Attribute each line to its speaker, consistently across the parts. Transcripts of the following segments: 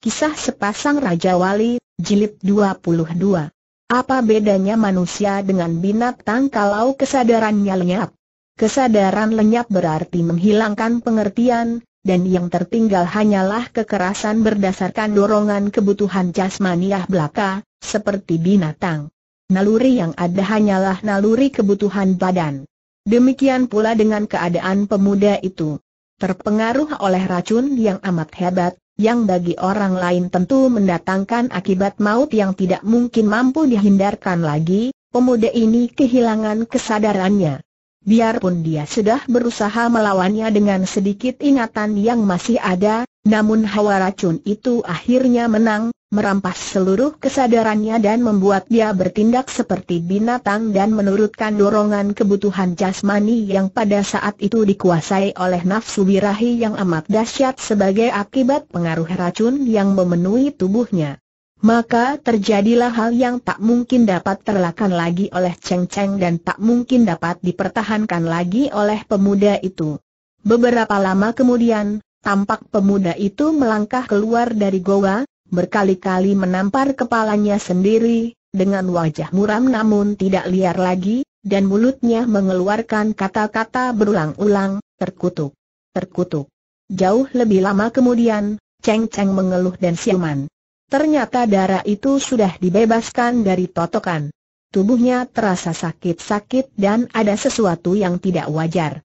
Speaker 1: Kisah Sepasang Raja Wali, Jilid 22 Apa bedanya manusia dengan binatang kalau kesadarannya lenyap? Kesadaran lenyap berarti menghilangkan pengertian, dan yang tertinggal hanyalah kekerasan berdasarkan dorongan kebutuhan jasmaniah belaka, seperti binatang. Naluri yang ada hanyalah naluri kebutuhan badan. Demikian pula dengan keadaan pemuda itu. Terpengaruh oleh racun yang amat hebat, yang bagi orang lain tentu mendatangkan akibat maut yang tidak mungkin mampu dihindarkan lagi, pemuda ini kehilangan kesadarannya. Biarpun dia sudah berusaha melawannya dengan sedikit ingatan yang masih ada, namun hawa racun itu akhirnya menang, merampas seluruh kesadarannya dan membuat dia bertindak seperti binatang dan menurutkan dorongan kebutuhan jasmani yang pada saat itu dikuasai oleh nafsu birahi yang amat dahsyat sebagai akibat pengaruh racun yang memenuhi tubuhnya. Maka terjadilah hal yang tak mungkin dapat terlakan lagi oleh Cheng Cheng dan tak mungkin dapat dipertahankan lagi oleh pemuda itu. Beberapa lama kemudian, tampak pemuda itu melangkah keluar dari goa, berkali-kali menampar kepalanya sendiri, dengan wajah muram namun tidak liar lagi, dan mulutnya mengeluarkan kata-kata berulang-ulang, terkutuk, terkutuk. Jauh lebih lama kemudian, Cheng Cheng mengeluh dan siuman. Ternyata darah itu sudah dibebaskan dari totokan. Tubuhnya terasa sakit-sakit dan ada sesuatu yang tidak wajar.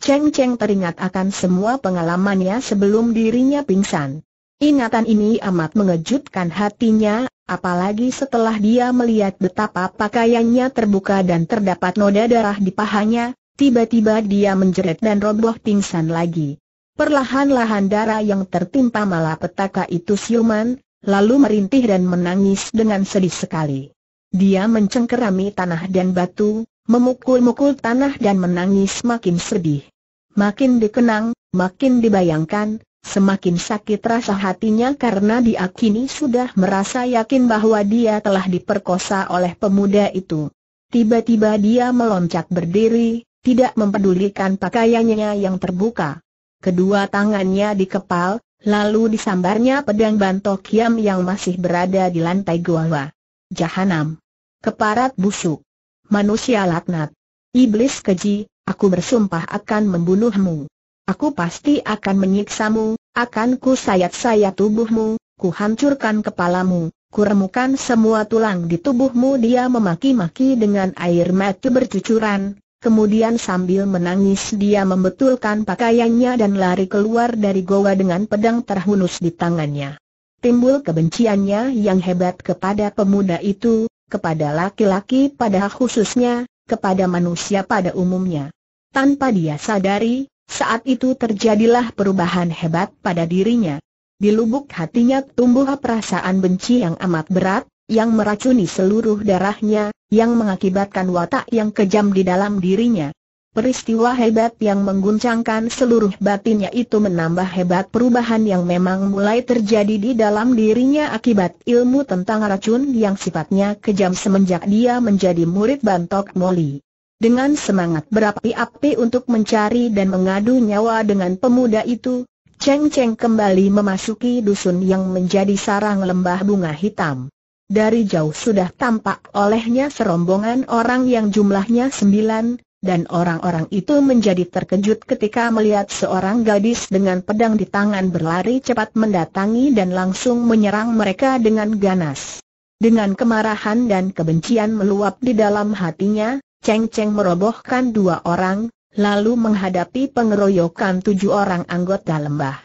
Speaker 1: Cheng Cheng teringat akan semua pengalamannya sebelum dirinya pingsan. Ingatan ini amat mengejutkan hatinya, apalagi setelah dia melihat betapa pakaiannya terbuka dan terdapat noda darah di pahanya, tiba-tiba dia menjerit dan roboh pingsan lagi. Perlahan-lahan darah yang tertimpa malah petaka itu siuman, lalu merintih dan menangis dengan sedih sekali. Dia mencengkerami tanah dan batu, memukul-mukul tanah dan menangis makin sedih. Makin dikenang, makin dibayangkan, Semakin sakit rasa hatinya karena dia kini sudah merasa yakin bahwa dia telah diperkosa oleh pemuda itu. Tiba-tiba dia meloncat berdiri, tidak mempedulikan pakaiannya yang terbuka. Kedua tangannya dikepal, lalu disambarnya pedang bantok yam yang masih berada di lantai gua. Jahanam. Keparat busuk. Manusia laknat. Iblis keji, aku bersumpah akan membunuhmu. Aku pasti akan menyiksamu, akan ku sayat-sayat tubuhmu, ku hancurkan kepalamu, ku remukan semua tulang di tubuhmu dia memaki-maki dengan air mata bercucuran, kemudian sambil menangis dia membetulkan pakaiannya dan lari keluar dari goa dengan pedang terhunus di tangannya. Timbul kebenciannya yang hebat kepada pemuda itu, kepada laki-laki pada khususnya, kepada manusia pada umumnya. Tanpa dia sadari, saat itu terjadilah perubahan hebat pada dirinya. Di lubuk hatinya tumbuh perasaan benci yang amat berat, yang meracuni seluruh darahnya, yang mengakibatkan watak yang kejam di dalam dirinya. Peristiwa hebat yang mengguncangkan seluruh batinnya itu menambah hebat perubahan yang memang mulai terjadi di dalam dirinya akibat ilmu tentang racun yang sifatnya kejam semenjak dia menjadi murid Bantok Moli. Dengan semangat berapi-api untuk mencari dan mengadu nyawa dengan pemuda itu, Cheng Cheng kembali memasuki dusun yang menjadi sarang lembah bunga hitam. Dari jauh sudah tampak olehnya serombongan orang yang jumlahnya sembilan, dan orang-orang itu menjadi terkejut ketika melihat seorang gadis dengan pedang di tangan berlari cepat mendatangi dan langsung menyerang mereka dengan ganas. Dengan kemarahan dan kebencian meluap di dalam hatinya, Cheng Cheng merobohkan dua orang, lalu menghadapi pengeroyokan tujuh orang anggota lembah.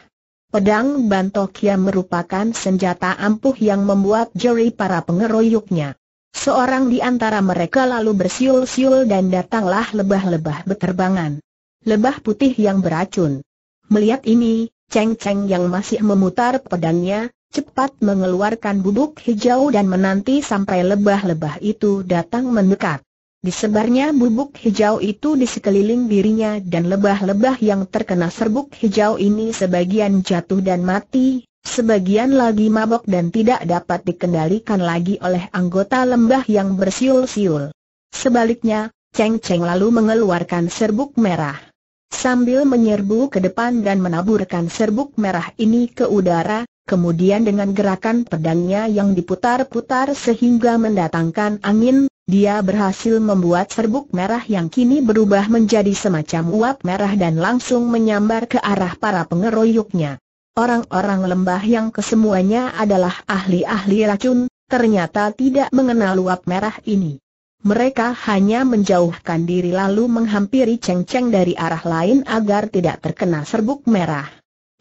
Speaker 1: Pedang Bantokia merupakan senjata ampuh yang membuat jeri para pengeroyoknya. Seorang di antara mereka lalu bersiul-siul dan datanglah lebah-lebah beterbangan. Lebah putih yang beracun. Melihat ini, Cheng Cheng yang masih memutar pedangnya, cepat mengeluarkan bubuk hijau dan menanti sampai lebah-lebah itu datang mendekat. Disebarnya bubuk hijau itu di sekeliling dirinya dan lebah-lebah yang terkena serbuk hijau ini sebagian jatuh dan mati, sebagian lagi mabok dan tidak dapat dikendalikan lagi oleh anggota lembah yang bersiul-siul. Sebaliknya, Cheng Cheng lalu mengeluarkan serbuk merah. Sambil menyerbu ke depan dan menaburkan serbuk merah ini ke udara, kemudian dengan gerakan pedangnya yang diputar-putar sehingga mendatangkan angin, dia berhasil membuat serbuk merah yang kini berubah menjadi semacam uap merah dan langsung menyambar ke arah para pengeroyoknya. Orang-orang lembah yang kesemuanya adalah ahli-ahli racun, ternyata tidak mengenal uap merah ini. Mereka hanya menjauhkan diri lalu menghampiri ceng-ceng dari arah lain agar tidak terkena serbuk merah.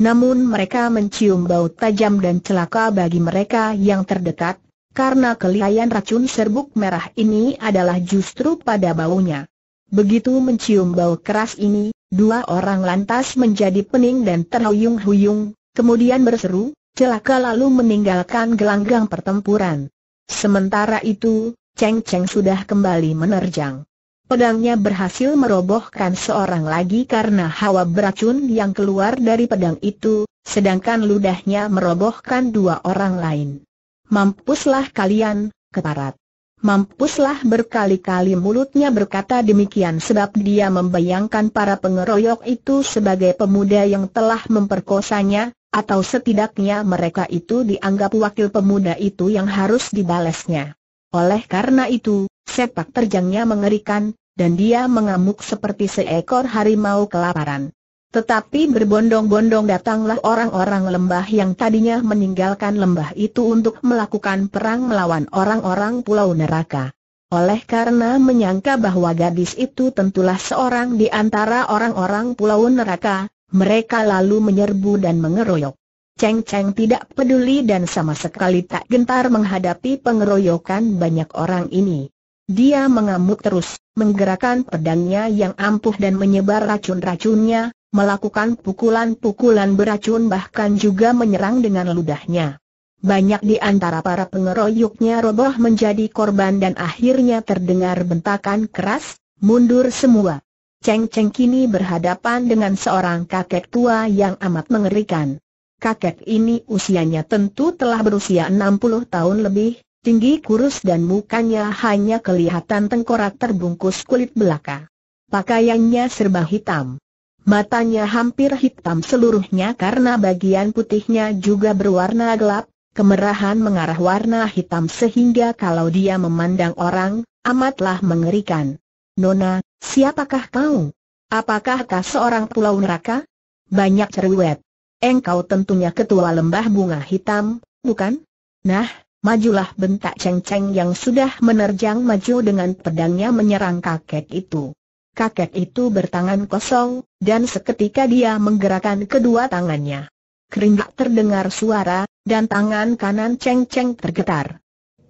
Speaker 1: Namun mereka mencium bau tajam dan celaka bagi mereka yang terdekat, karena kelihayan racun serbuk merah ini adalah justru pada baunya. Begitu mencium bau keras ini, dua orang lantas menjadi pening dan terhuyung-huyung, kemudian berseru, celaka lalu meninggalkan gelanggang pertempuran. Sementara itu, Cheng Cheng sudah kembali menerjang. Pedangnya berhasil merobohkan seorang lagi karena hawa beracun yang keluar dari pedang itu, sedangkan ludahnya merobohkan dua orang lain. Mampuslah kalian, keparat. Mampuslah berkali-kali mulutnya berkata demikian sebab dia membayangkan para pengeroyok itu sebagai pemuda yang telah memperkosanya, atau setidaknya mereka itu dianggap wakil pemuda itu yang harus dibalasnya. Oleh karena itu, sepak terjangnya mengerikan, dan dia mengamuk seperti seekor harimau kelaparan. Tetapi berbondong-bondong datanglah orang-orang lembah yang tadinya meninggalkan lembah itu untuk melakukan perang melawan orang-orang pulau neraka. Oleh karena menyangka bahwa gadis itu tentulah seorang di antara orang-orang pulau neraka, mereka lalu menyerbu dan mengeroyok. Cheng Cheng tidak peduli dan sama sekali tak gentar menghadapi pengeroyokan banyak orang ini. Dia mengamuk terus, menggerakkan pedangnya yang ampuh dan menyebar racun-racunnya, melakukan pukulan-pukulan beracun bahkan juga menyerang dengan ludahnya. Banyak di antara para pengeroyoknya roboh menjadi korban dan akhirnya terdengar bentakan keras, mundur semua. ceng ceng kini berhadapan dengan seorang kakek tua yang amat mengerikan. Kakek ini usianya tentu telah berusia 60 tahun lebih, tinggi kurus dan mukanya hanya kelihatan tengkorak terbungkus kulit belaka. Pakaiannya serba hitam. Matanya hampir hitam seluruhnya karena bagian putihnya juga berwarna gelap, kemerahan mengarah warna hitam sehingga kalau dia memandang orang, amatlah mengerikan. Nona, siapakah kau? Apakah kau seorang pulau neraka? Banyak cerewet. Engkau tentunya ketua lembah bunga hitam, bukan? Nah, majulah bentak ceng-ceng yang sudah menerjang maju dengan pedangnya menyerang kakek itu kakek itu bertangan kosong, dan seketika dia menggerakkan kedua tangannya. Keringgak terdengar suara, dan tangan kanan ceng-ceng tergetar.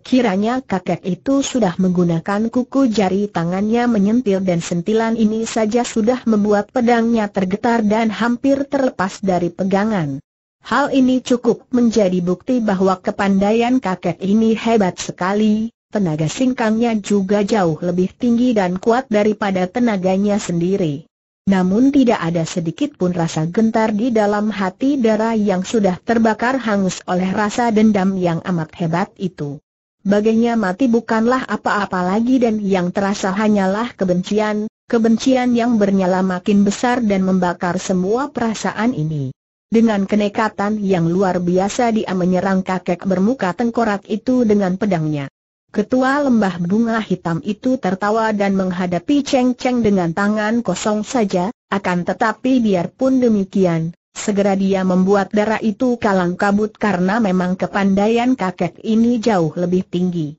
Speaker 1: Kiranya kakek itu sudah menggunakan kuku jari tangannya menyentil dan sentilan ini saja sudah membuat pedangnya tergetar dan hampir terlepas dari pegangan. Hal ini cukup menjadi bukti bahwa kepandaian kakek ini hebat sekali, tenaga singkangnya juga jauh lebih tinggi dan kuat daripada tenaganya sendiri. Namun tidak ada sedikit pun rasa gentar di dalam hati darah yang sudah terbakar hangus oleh rasa dendam yang amat hebat itu. Baginya mati bukanlah apa-apa lagi dan yang terasa hanyalah kebencian, kebencian yang bernyala makin besar dan membakar semua perasaan ini. Dengan kenekatan yang luar biasa dia menyerang kakek bermuka tengkorak itu dengan pedangnya. Ketua lembah bunga hitam itu tertawa dan menghadapi Cheng Cheng dengan tangan kosong saja, akan tetapi biarpun demikian, segera dia membuat darah itu kalang kabut karena memang kepandaian kakek ini jauh lebih tinggi.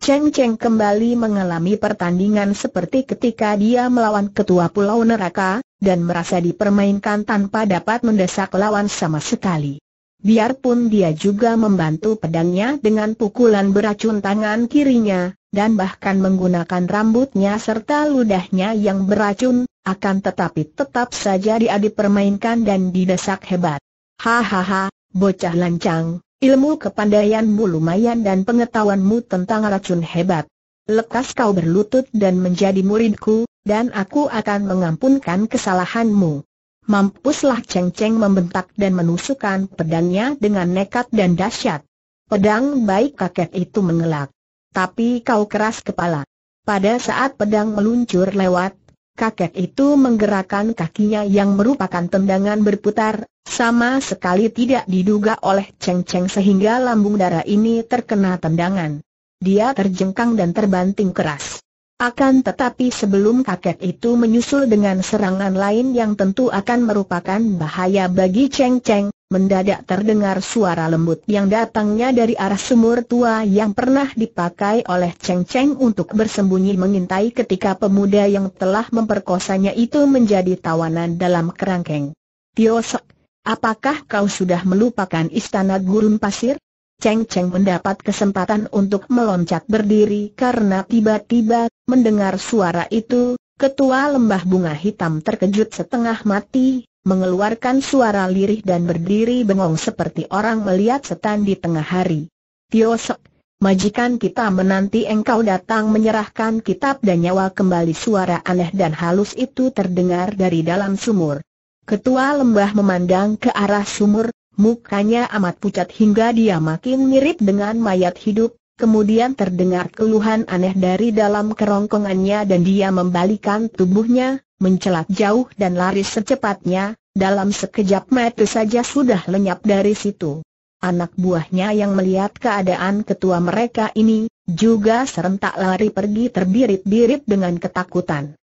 Speaker 1: Cheng Cheng kembali mengalami pertandingan seperti ketika dia melawan ketua pulau neraka, dan merasa dipermainkan tanpa dapat mendesak lawan sama sekali. Biarpun dia juga membantu pedangnya dengan pukulan beracun tangan kirinya, dan bahkan menggunakan rambutnya serta ludahnya yang beracun, akan tetapi tetap saja dia dipermainkan dan didesak hebat. Hahaha, bocah lancang, ilmu kepandaianmu lumayan dan pengetahuanmu tentang racun hebat. Lekas kau berlutut dan menjadi muridku, dan aku akan mengampunkan kesalahanmu. Mampuslah Cheng Cheng membentak dan menusukkan pedangnya dengan nekat dan dahsyat. Pedang baik kakek itu mengelak. Tapi kau keras kepala. Pada saat pedang meluncur lewat, kakek itu menggerakkan kakinya yang merupakan tendangan berputar, sama sekali tidak diduga oleh Cheng Cheng sehingga lambung darah ini terkena tendangan. Dia terjengkang dan terbanting keras. Akan tetapi sebelum kakek itu menyusul dengan serangan lain yang tentu akan merupakan bahaya bagi Cheng Cheng, mendadak terdengar suara lembut yang datangnya dari arah sumur tua yang pernah dipakai oleh Cheng Cheng untuk bersembunyi mengintai ketika pemuda yang telah memperkosanya itu menjadi tawanan dalam kerangkeng. Tiosok, apakah kau sudah melupakan istana gurun pasir? Cheng Cheng mendapat kesempatan untuk meloncat berdiri karena tiba-tiba, mendengar suara itu, ketua lembah bunga hitam terkejut setengah mati, mengeluarkan suara lirih dan berdiri bengong seperti orang melihat setan di tengah hari. Tio Tiosek, majikan kita menanti engkau datang menyerahkan kitab dan nyawa kembali suara aneh dan halus itu terdengar dari dalam sumur. Ketua lembah memandang ke arah sumur, Mukanya amat pucat hingga dia makin mirip dengan mayat hidup, kemudian terdengar keluhan aneh dari dalam kerongkongannya dan dia membalikan tubuhnya, mencelat jauh dan lari secepatnya, dalam sekejap mata saja sudah lenyap dari situ. Anak buahnya yang melihat keadaan ketua mereka ini, juga serentak lari pergi terbirit-birit dengan ketakutan.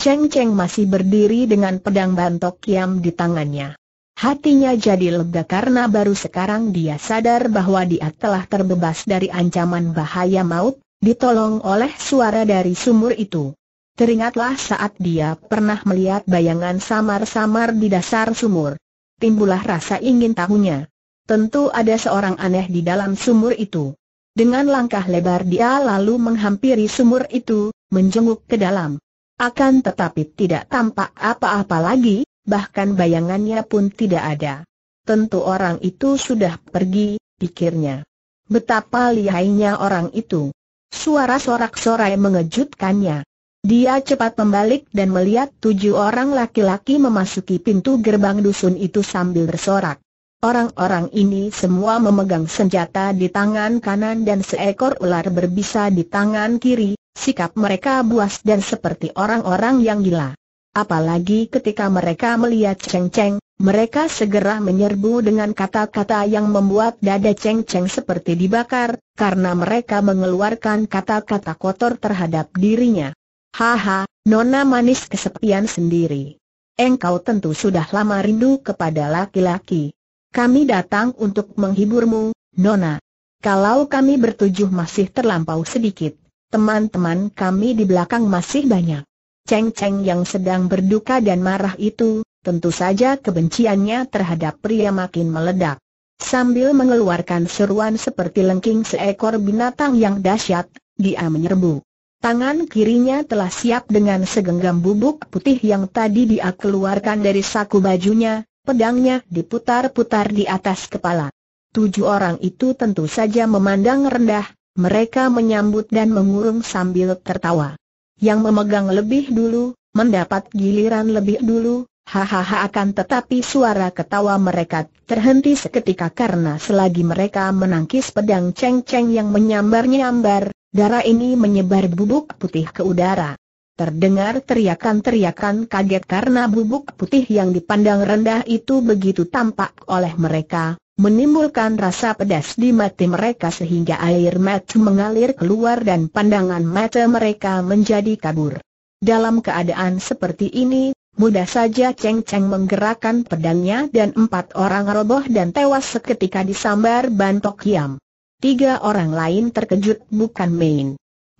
Speaker 1: Cheng Cheng masih berdiri dengan pedang bantok kiam di tangannya. Hatinya jadi lega karena baru sekarang dia sadar bahwa dia telah terbebas dari ancaman bahaya maut, ditolong oleh suara dari sumur itu. Teringatlah saat dia pernah melihat bayangan samar-samar di dasar sumur. Timbullah rasa ingin tahunya. Tentu ada seorang aneh di dalam sumur itu. Dengan langkah lebar dia lalu menghampiri sumur itu, menjenguk ke dalam. Akan tetapi tidak tampak apa-apa lagi, bahkan bayangannya pun tidak ada. Tentu orang itu sudah pergi, pikirnya. Betapa lihainya orang itu. Suara sorak-sorai mengejutkannya. Dia cepat membalik dan melihat tujuh orang laki-laki memasuki pintu gerbang dusun itu sambil bersorak. Orang-orang ini semua memegang senjata di tangan kanan dan seekor ular berbisa di tangan kiri, sikap mereka buas dan seperti orang-orang yang gila. Apalagi ketika mereka melihat Cheng Cheng, mereka segera menyerbu dengan kata-kata yang membuat dada Cheng Cheng seperti dibakar, karena mereka mengeluarkan kata-kata kotor terhadap dirinya. Haha, nona manis kesepian sendiri. Engkau tentu sudah lama rindu kepada laki-laki. Kami datang untuk menghiburmu, nona. Kalau kami bertujuh masih terlampau sedikit, teman-teman kami di belakang masih banyak. Cheng Cheng yang sedang berduka dan marah itu, tentu saja kebenciannya terhadap pria makin meledak. Sambil mengeluarkan seruan seperti lengking seekor binatang yang dahsyat, dia menyerbu. Tangan kirinya telah siap dengan segenggam bubuk putih yang tadi dia keluarkan dari saku bajunya, pedangnya diputar-putar di atas kepala. Tujuh orang itu tentu saja memandang rendah, mereka menyambut dan mengurung sambil tertawa yang memegang lebih dulu, mendapat giliran lebih dulu, hahaha akan tetapi suara ketawa mereka terhenti seketika karena selagi mereka menangkis pedang ceng-ceng yang menyambar-nyambar, darah ini menyebar bubuk putih ke udara. Terdengar teriakan-teriakan kaget karena bubuk putih yang dipandang rendah itu begitu tampak oleh mereka, menimbulkan rasa pedas di mata mereka sehingga air mata mengalir keluar dan pandangan mata mereka menjadi kabur. Dalam keadaan seperti ini, mudah saja Cheng Cheng menggerakkan pedangnya dan empat orang roboh dan tewas seketika disambar bantok Yam. Tiga orang lain terkejut bukan main.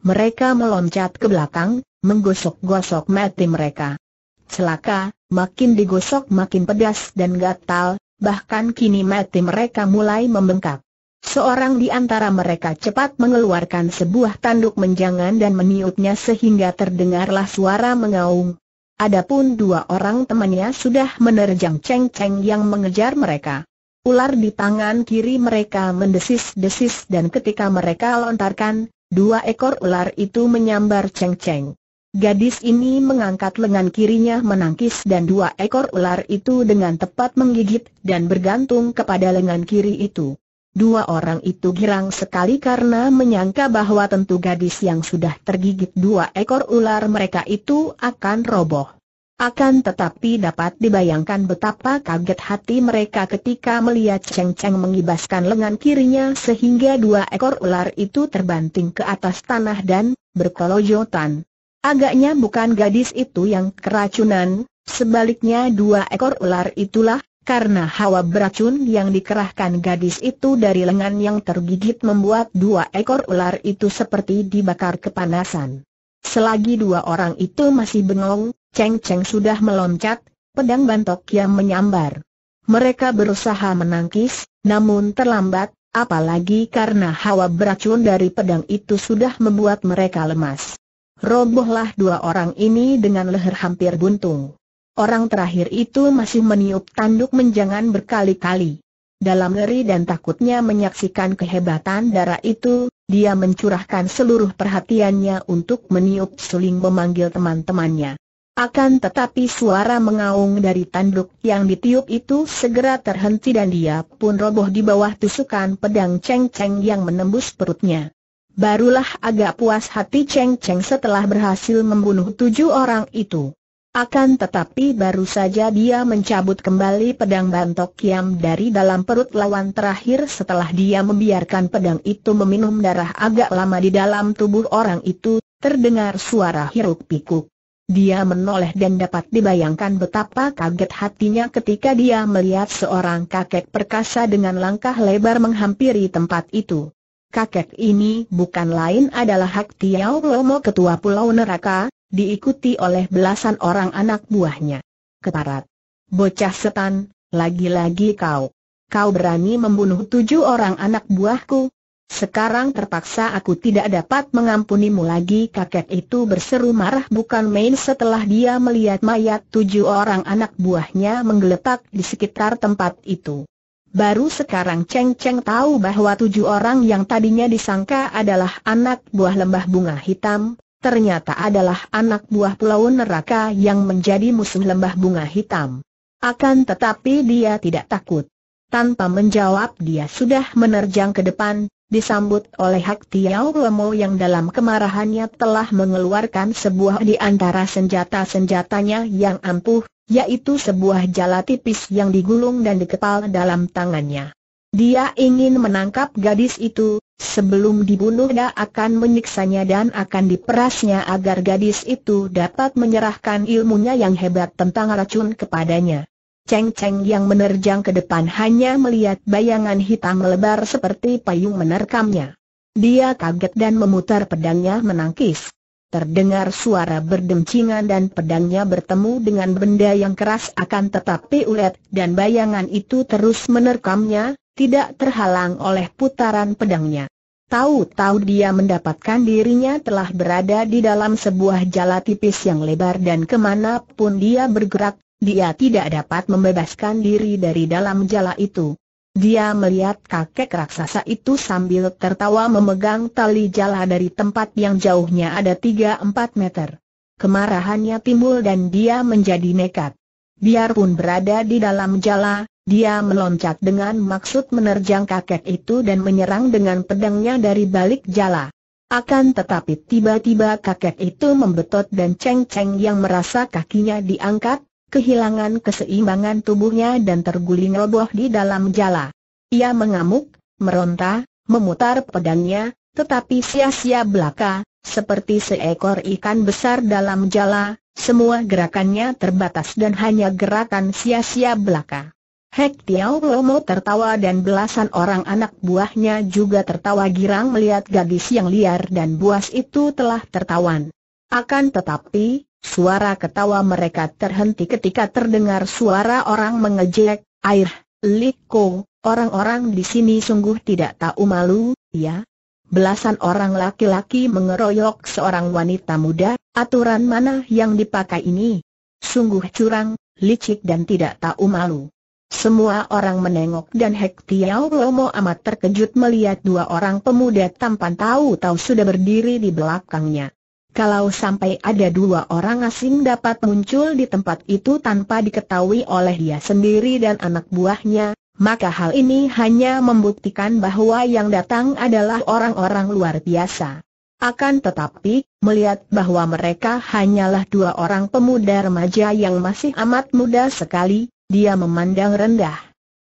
Speaker 1: Mereka meloncat ke belakang, menggosok-gosok mati mereka. Celaka, makin digosok makin pedas dan gatal, bahkan kini mati mereka mulai membengkak. Seorang di antara mereka cepat mengeluarkan sebuah tanduk menjangan dan meniupnya sehingga terdengarlah suara mengaung. Adapun dua orang temannya sudah menerjang ceng-ceng yang mengejar mereka. Ular di tangan kiri mereka mendesis-desis dan ketika mereka lontarkan, dua ekor ular itu menyambar ceng-ceng. Gadis ini mengangkat lengan kirinya menangkis dan dua ekor ular itu dengan tepat menggigit dan bergantung kepada lengan kiri itu. Dua orang itu girang sekali karena menyangka bahwa tentu gadis yang sudah tergigit dua ekor ular mereka itu akan roboh. Akan tetapi dapat dibayangkan betapa kaget hati mereka ketika melihat Cheng Cheng mengibaskan lengan kirinya sehingga dua ekor ular itu terbanting ke atas tanah dan berkolojotan. Agaknya bukan gadis itu yang keracunan, sebaliknya dua ekor ular itulah, karena hawa beracun yang dikerahkan gadis itu dari lengan yang tergigit membuat dua ekor ular itu seperti dibakar kepanasan. Selagi dua orang itu masih bengong, Cheng Cheng sudah meloncat, pedang bantok yang menyambar. Mereka berusaha menangkis, namun terlambat, apalagi karena hawa beracun dari pedang itu sudah membuat mereka lemas robohlah dua orang ini dengan leher hampir buntung. Orang terakhir itu masih meniup tanduk menjangan berkali-kali. Dalam ngeri dan takutnya menyaksikan kehebatan darah itu, dia mencurahkan seluruh perhatiannya untuk meniup suling memanggil teman-temannya. Akan tetapi suara mengaung dari tanduk yang ditiup itu segera terhenti dan dia pun roboh di bawah tusukan pedang ceng-ceng yang menembus perutnya. Barulah agak puas hati Cheng Cheng setelah berhasil membunuh tujuh orang itu. Akan tetapi baru saja dia mencabut kembali pedang bantok kiam dari dalam perut lawan terakhir setelah dia membiarkan pedang itu meminum darah agak lama di dalam tubuh orang itu, terdengar suara hiruk pikuk. Dia menoleh dan dapat dibayangkan betapa kaget hatinya ketika dia melihat seorang kakek perkasa dengan langkah lebar menghampiri tempat itu kakek ini bukan lain adalah Hak Tiao Lomo ketua Pulau Neraka, diikuti oleh belasan orang anak buahnya. Keparat. Bocah setan, lagi-lagi kau. Kau berani membunuh tujuh orang anak buahku? Sekarang terpaksa aku tidak dapat mengampunimu lagi kakek itu berseru marah bukan main setelah dia melihat mayat tujuh orang anak buahnya menggeletak di sekitar tempat itu. Baru sekarang Cheng Cheng tahu bahwa tujuh orang yang tadinya disangka adalah anak buah lembah bunga hitam, ternyata adalah anak buah pulau neraka yang menjadi musuh lembah bunga hitam. Akan tetapi dia tidak takut. Tanpa menjawab dia sudah menerjang ke depan, disambut oleh Hak Tiao Lemo yang dalam kemarahannya telah mengeluarkan sebuah di antara senjata-senjatanya yang ampuh, yaitu sebuah jala tipis yang digulung dan dikepal dalam tangannya. Dia ingin menangkap gadis itu, sebelum dibunuh dia akan menyiksanya dan akan diperasnya agar gadis itu dapat menyerahkan ilmunya yang hebat tentang racun kepadanya. Cheng Cheng yang menerjang ke depan hanya melihat bayangan hitam melebar seperti payung menerkamnya. Dia kaget dan memutar pedangnya menangkis. Terdengar suara berdemcingan dan pedangnya bertemu dengan benda yang keras akan tetapi ulet dan bayangan itu terus menerkamnya, tidak terhalang oleh putaran pedangnya. Tahu-tahu dia mendapatkan dirinya telah berada di dalam sebuah jala tipis yang lebar dan kemanapun dia bergerak, dia tidak dapat membebaskan diri dari dalam jala itu. Dia melihat kakek raksasa itu sambil tertawa memegang tali jala dari tempat yang jauhnya ada 3-4 meter. Kemarahannya timbul dan dia menjadi nekat. Biarpun berada di dalam jala, dia meloncat dengan maksud menerjang kakek itu dan menyerang dengan pedangnya dari balik jala. Akan tetapi tiba-tiba kakek itu membetot dan ceng-ceng yang merasa kakinya diangkat, kehilangan keseimbangan tubuhnya dan terguling roboh di dalam jala. Ia mengamuk, meronta, memutar pedangnya, tetapi sia-sia belaka, seperti seekor ikan besar dalam jala, semua gerakannya terbatas dan hanya gerakan sia-sia belaka. Hek Tiao Lomo tertawa dan belasan orang anak buahnya juga tertawa girang melihat gadis yang liar dan buas itu telah tertawan. Akan tetapi, Suara ketawa mereka terhenti ketika terdengar suara orang mengejek, air, liko, orang-orang di sini sungguh tidak tahu malu, ya? Belasan orang laki-laki mengeroyok seorang wanita muda, aturan mana yang dipakai ini? Sungguh curang, licik dan tidak tahu malu. Semua orang menengok dan Hek Romo amat terkejut melihat dua orang pemuda tampan tahu-tahu sudah berdiri di belakangnya. Kalau sampai ada dua orang asing dapat muncul di tempat itu tanpa diketahui oleh dia sendiri dan anak buahnya, maka hal ini hanya membuktikan bahwa yang datang adalah orang-orang luar biasa. Akan tetapi, melihat bahwa mereka hanyalah dua orang pemuda remaja yang masih amat muda sekali, dia memandang rendah.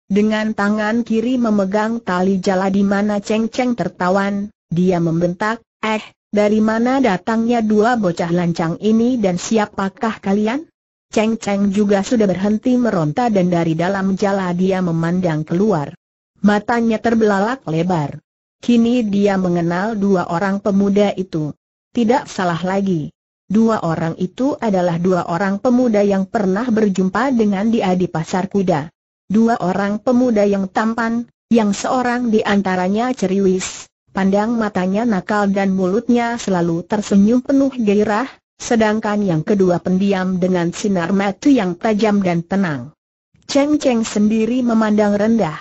Speaker 1: Dengan tangan kiri memegang tali jala di mana Cheng Cheng tertawan, dia membentak, eh, dari mana datangnya dua bocah lancang ini dan siapakah kalian? Cheng Cheng juga sudah berhenti meronta dan dari dalam jala dia memandang keluar. Matanya terbelalak lebar. Kini dia mengenal dua orang pemuda itu. Tidak salah lagi. Dua orang itu adalah dua orang pemuda yang pernah berjumpa dengan dia di pasar kuda. Dua orang pemuda yang tampan, yang seorang di antaranya ceriwis, pandang matanya nakal dan mulutnya selalu tersenyum penuh gairah, sedangkan yang kedua pendiam dengan sinar mata yang tajam dan tenang. Cheng Cheng sendiri memandang rendah.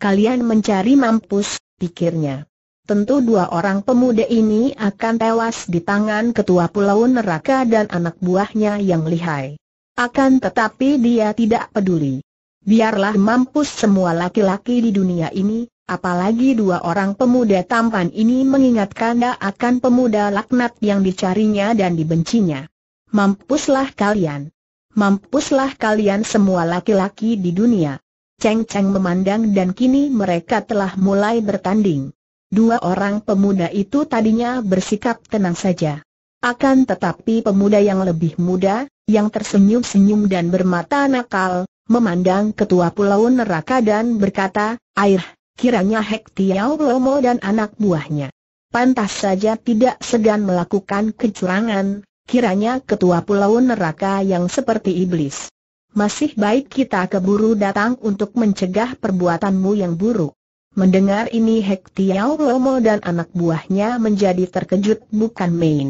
Speaker 1: Kalian mencari mampus, pikirnya. Tentu dua orang pemuda ini akan tewas di tangan ketua pulau neraka dan anak buahnya yang lihai. Akan tetapi dia tidak peduli. Biarlah mampus semua laki-laki di dunia ini, Apalagi dua orang pemuda tampan ini mengingatkan dia akan pemuda laknat yang dicarinya dan dibencinya. Mampuslah kalian. Mampuslah kalian semua laki-laki di dunia. Ceng Ceng memandang dan kini mereka telah mulai bertanding. Dua orang pemuda itu tadinya bersikap tenang saja. Akan tetapi pemuda yang lebih muda, yang tersenyum-senyum dan bermata nakal, memandang ketua pulau neraka dan berkata, Air, kiranya Hek Tiau Lomo dan anak buahnya. Pantas saja tidak segan melakukan kecurangan, kiranya ketua pulau neraka yang seperti iblis. Masih baik kita keburu datang untuk mencegah perbuatanmu yang buruk. Mendengar ini Hek Tiau Lomo dan anak buahnya menjadi terkejut bukan main.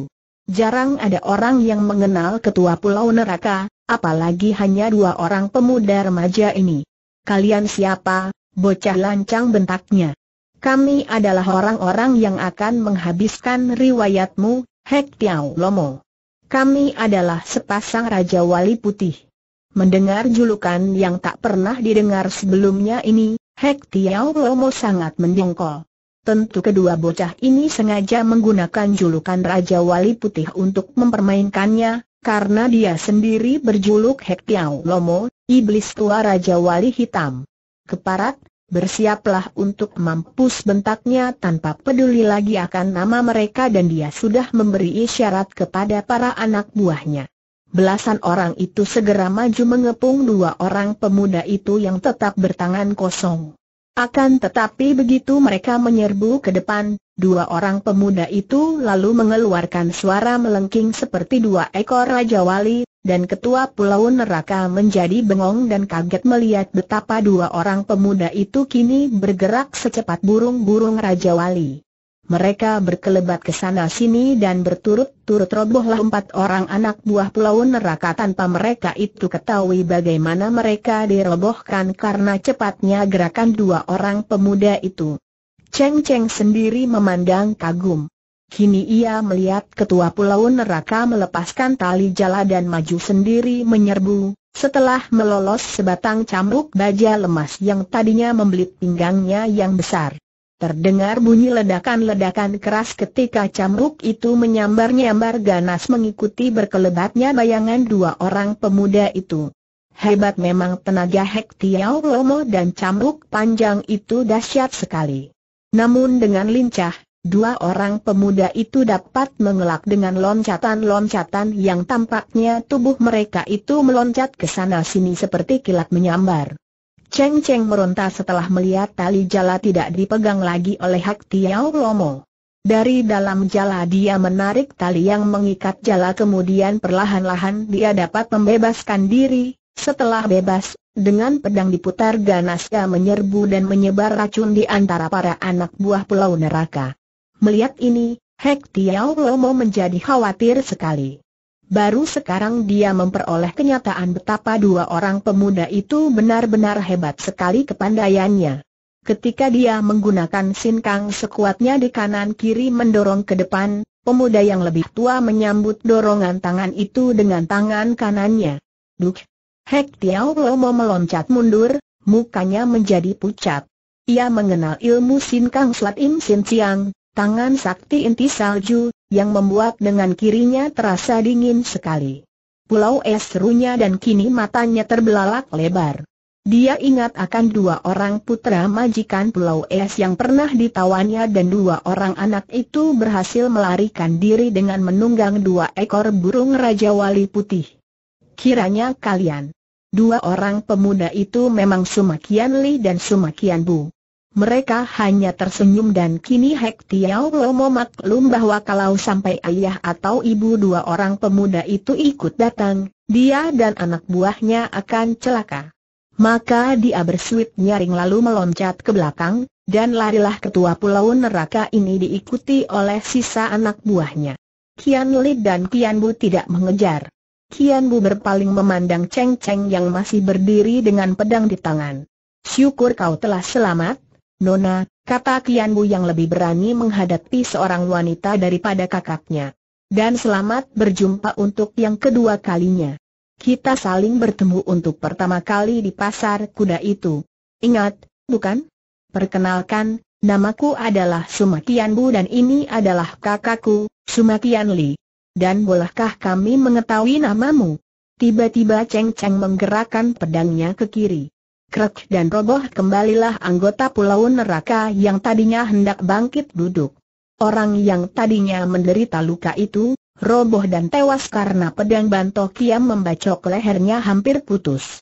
Speaker 1: Jarang ada orang yang mengenal ketua pulau neraka, apalagi hanya dua orang pemuda remaja ini. Kalian siapa, bocah lancang bentaknya. Kami adalah orang-orang yang akan menghabiskan riwayatmu, Hek Tiao Lomo. Kami adalah sepasang Raja Wali Putih. Mendengar julukan yang tak pernah didengar sebelumnya ini, Hek Tiao Lomo sangat mendongkol. Tentu kedua bocah ini sengaja menggunakan julukan Raja Wali Putih untuk mempermainkannya, karena dia sendiri berjuluk Hek Tiao Lomo, Iblis Tua Raja Wali Hitam. Keparat, Bersiaplah untuk mampus bentaknya tanpa peduli lagi akan nama mereka dan dia sudah memberi isyarat kepada para anak buahnya. Belasan orang itu segera maju mengepung dua orang pemuda itu yang tetap bertangan kosong. Akan tetapi begitu mereka menyerbu ke depan, Dua orang pemuda itu lalu mengeluarkan suara melengking seperti dua ekor Raja Wali, dan ketua Pulau Neraka menjadi bengong dan kaget melihat betapa dua orang pemuda itu kini bergerak secepat burung-burung Raja Wali. Mereka berkelebat ke sana sini dan berturut-turut robohlah empat orang anak buah Pulau Neraka tanpa mereka itu ketahui bagaimana mereka dirobohkan karena cepatnya gerakan dua orang pemuda itu. Cheng Cheng sendiri memandang kagum. Kini ia melihat ketua pulau neraka melepaskan tali jala dan maju sendiri menyerbu, setelah melolos sebatang cambuk baja lemas yang tadinya membelit pinggangnya yang besar. Terdengar bunyi ledakan-ledakan keras ketika cambuk itu menyambar-nyambar ganas mengikuti berkelebatnya bayangan dua orang pemuda itu. Hebat memang tenaga Hek Tiao Romo dan cambuk panjang itu dahsyat sekali. Namun dengan lincah, dua orang pemuda itu dapat mengelak dengan loncatan-loncatan yang tampaknya tubuh mereka itu meloncat ke sana-sini seperti kilat menyambar. Cheng Cheng meronta setelah melihat tali jala tidak dipegang lagi oleh Hak Tiao Lomo. Dari dalam jala dia menarik tali yang mengikat jala kemudian perlahan-lahan dia dapat membebaskan diri, setelah bebas dengan pedang diputar ganasnya menyerbu dan menyebar racun di antara para anak buah pulau neraka. Melihat ini, Hek Tiao Lomo menjadi khawatir sekali. Baru sekarang dia memperoleh kenyataan betapa dua orang pemuda itu benar-benar hebat sekali kepandaiannya. Ketika dia menggunakan sinkang sekuatnya di kanan kiri mendorong ke depan, pemuda yang lebih tua menyambut dorongan tangan itu dengan tangan kanannya. Duk, Hek Tiao Lomo meloncat mundur, mukanya menjadi pucat. Ia mengenal ilmu Sin Kang Slat Im Sin Siang, tangan sakti inti salju, yang membuat dengan kirinya terasa dingin sekali. Pulau es serunya dan kini matanya terbelalak lebar. Dia ingat akan dua orang putra majikan Pulau Es yang pernah ditawannya dan dua orang anak itu berhasil melarikan diri dengan menunggang dua ekor burung Raja Wali Putih. Kiranya kalian. Dua orang pemuda itu memang Sumakian Li dan Sumakian Bu. Mereka hanya tersenyum dan kini Hek Tiao Lomo maklum bahwa kalau sampai ayah atau ibu dua orang pemuda itu ikut datang, dia dan anak buahnya akan celaka. Maka dia bersuit nyaring lalu meloncat ke belakang, dan larilah ketua pulau neraka ini diikuti oleh sisa anak buahnya. Kian Li dan Kian Bu tidak mengejar. Kian Bu berpaling memandang Cheng Cheng yang masih berdiri dengan pedang di tangan. Syukur kau telah selamat, Nona, kata Kian Bu yang lebih berani menghadapi seorang wanita daripada kakaknya. Dan selamat berjumpa untuk yang kedua kalinya. Kita saling bertemu untuk pertama kali di pasar kuda itu. Ingat, bukan? Perkenalkan, namaku adalah Sumakian Bu dan ini adalah kakakku, Sumakian Li dan bolehkah kami mengetahui namamu? Tiba-tiba Cheng Cheng menggerakkan pedangnya ke kiri. Krek dan roboh kembalilah anggota pulau neraka yang tadinya hendak bangkit duduk. Orang yang tadinya menderita luka itu, roboh dan tewas karena pedang bantok kiam membacok lehernya hampir putus.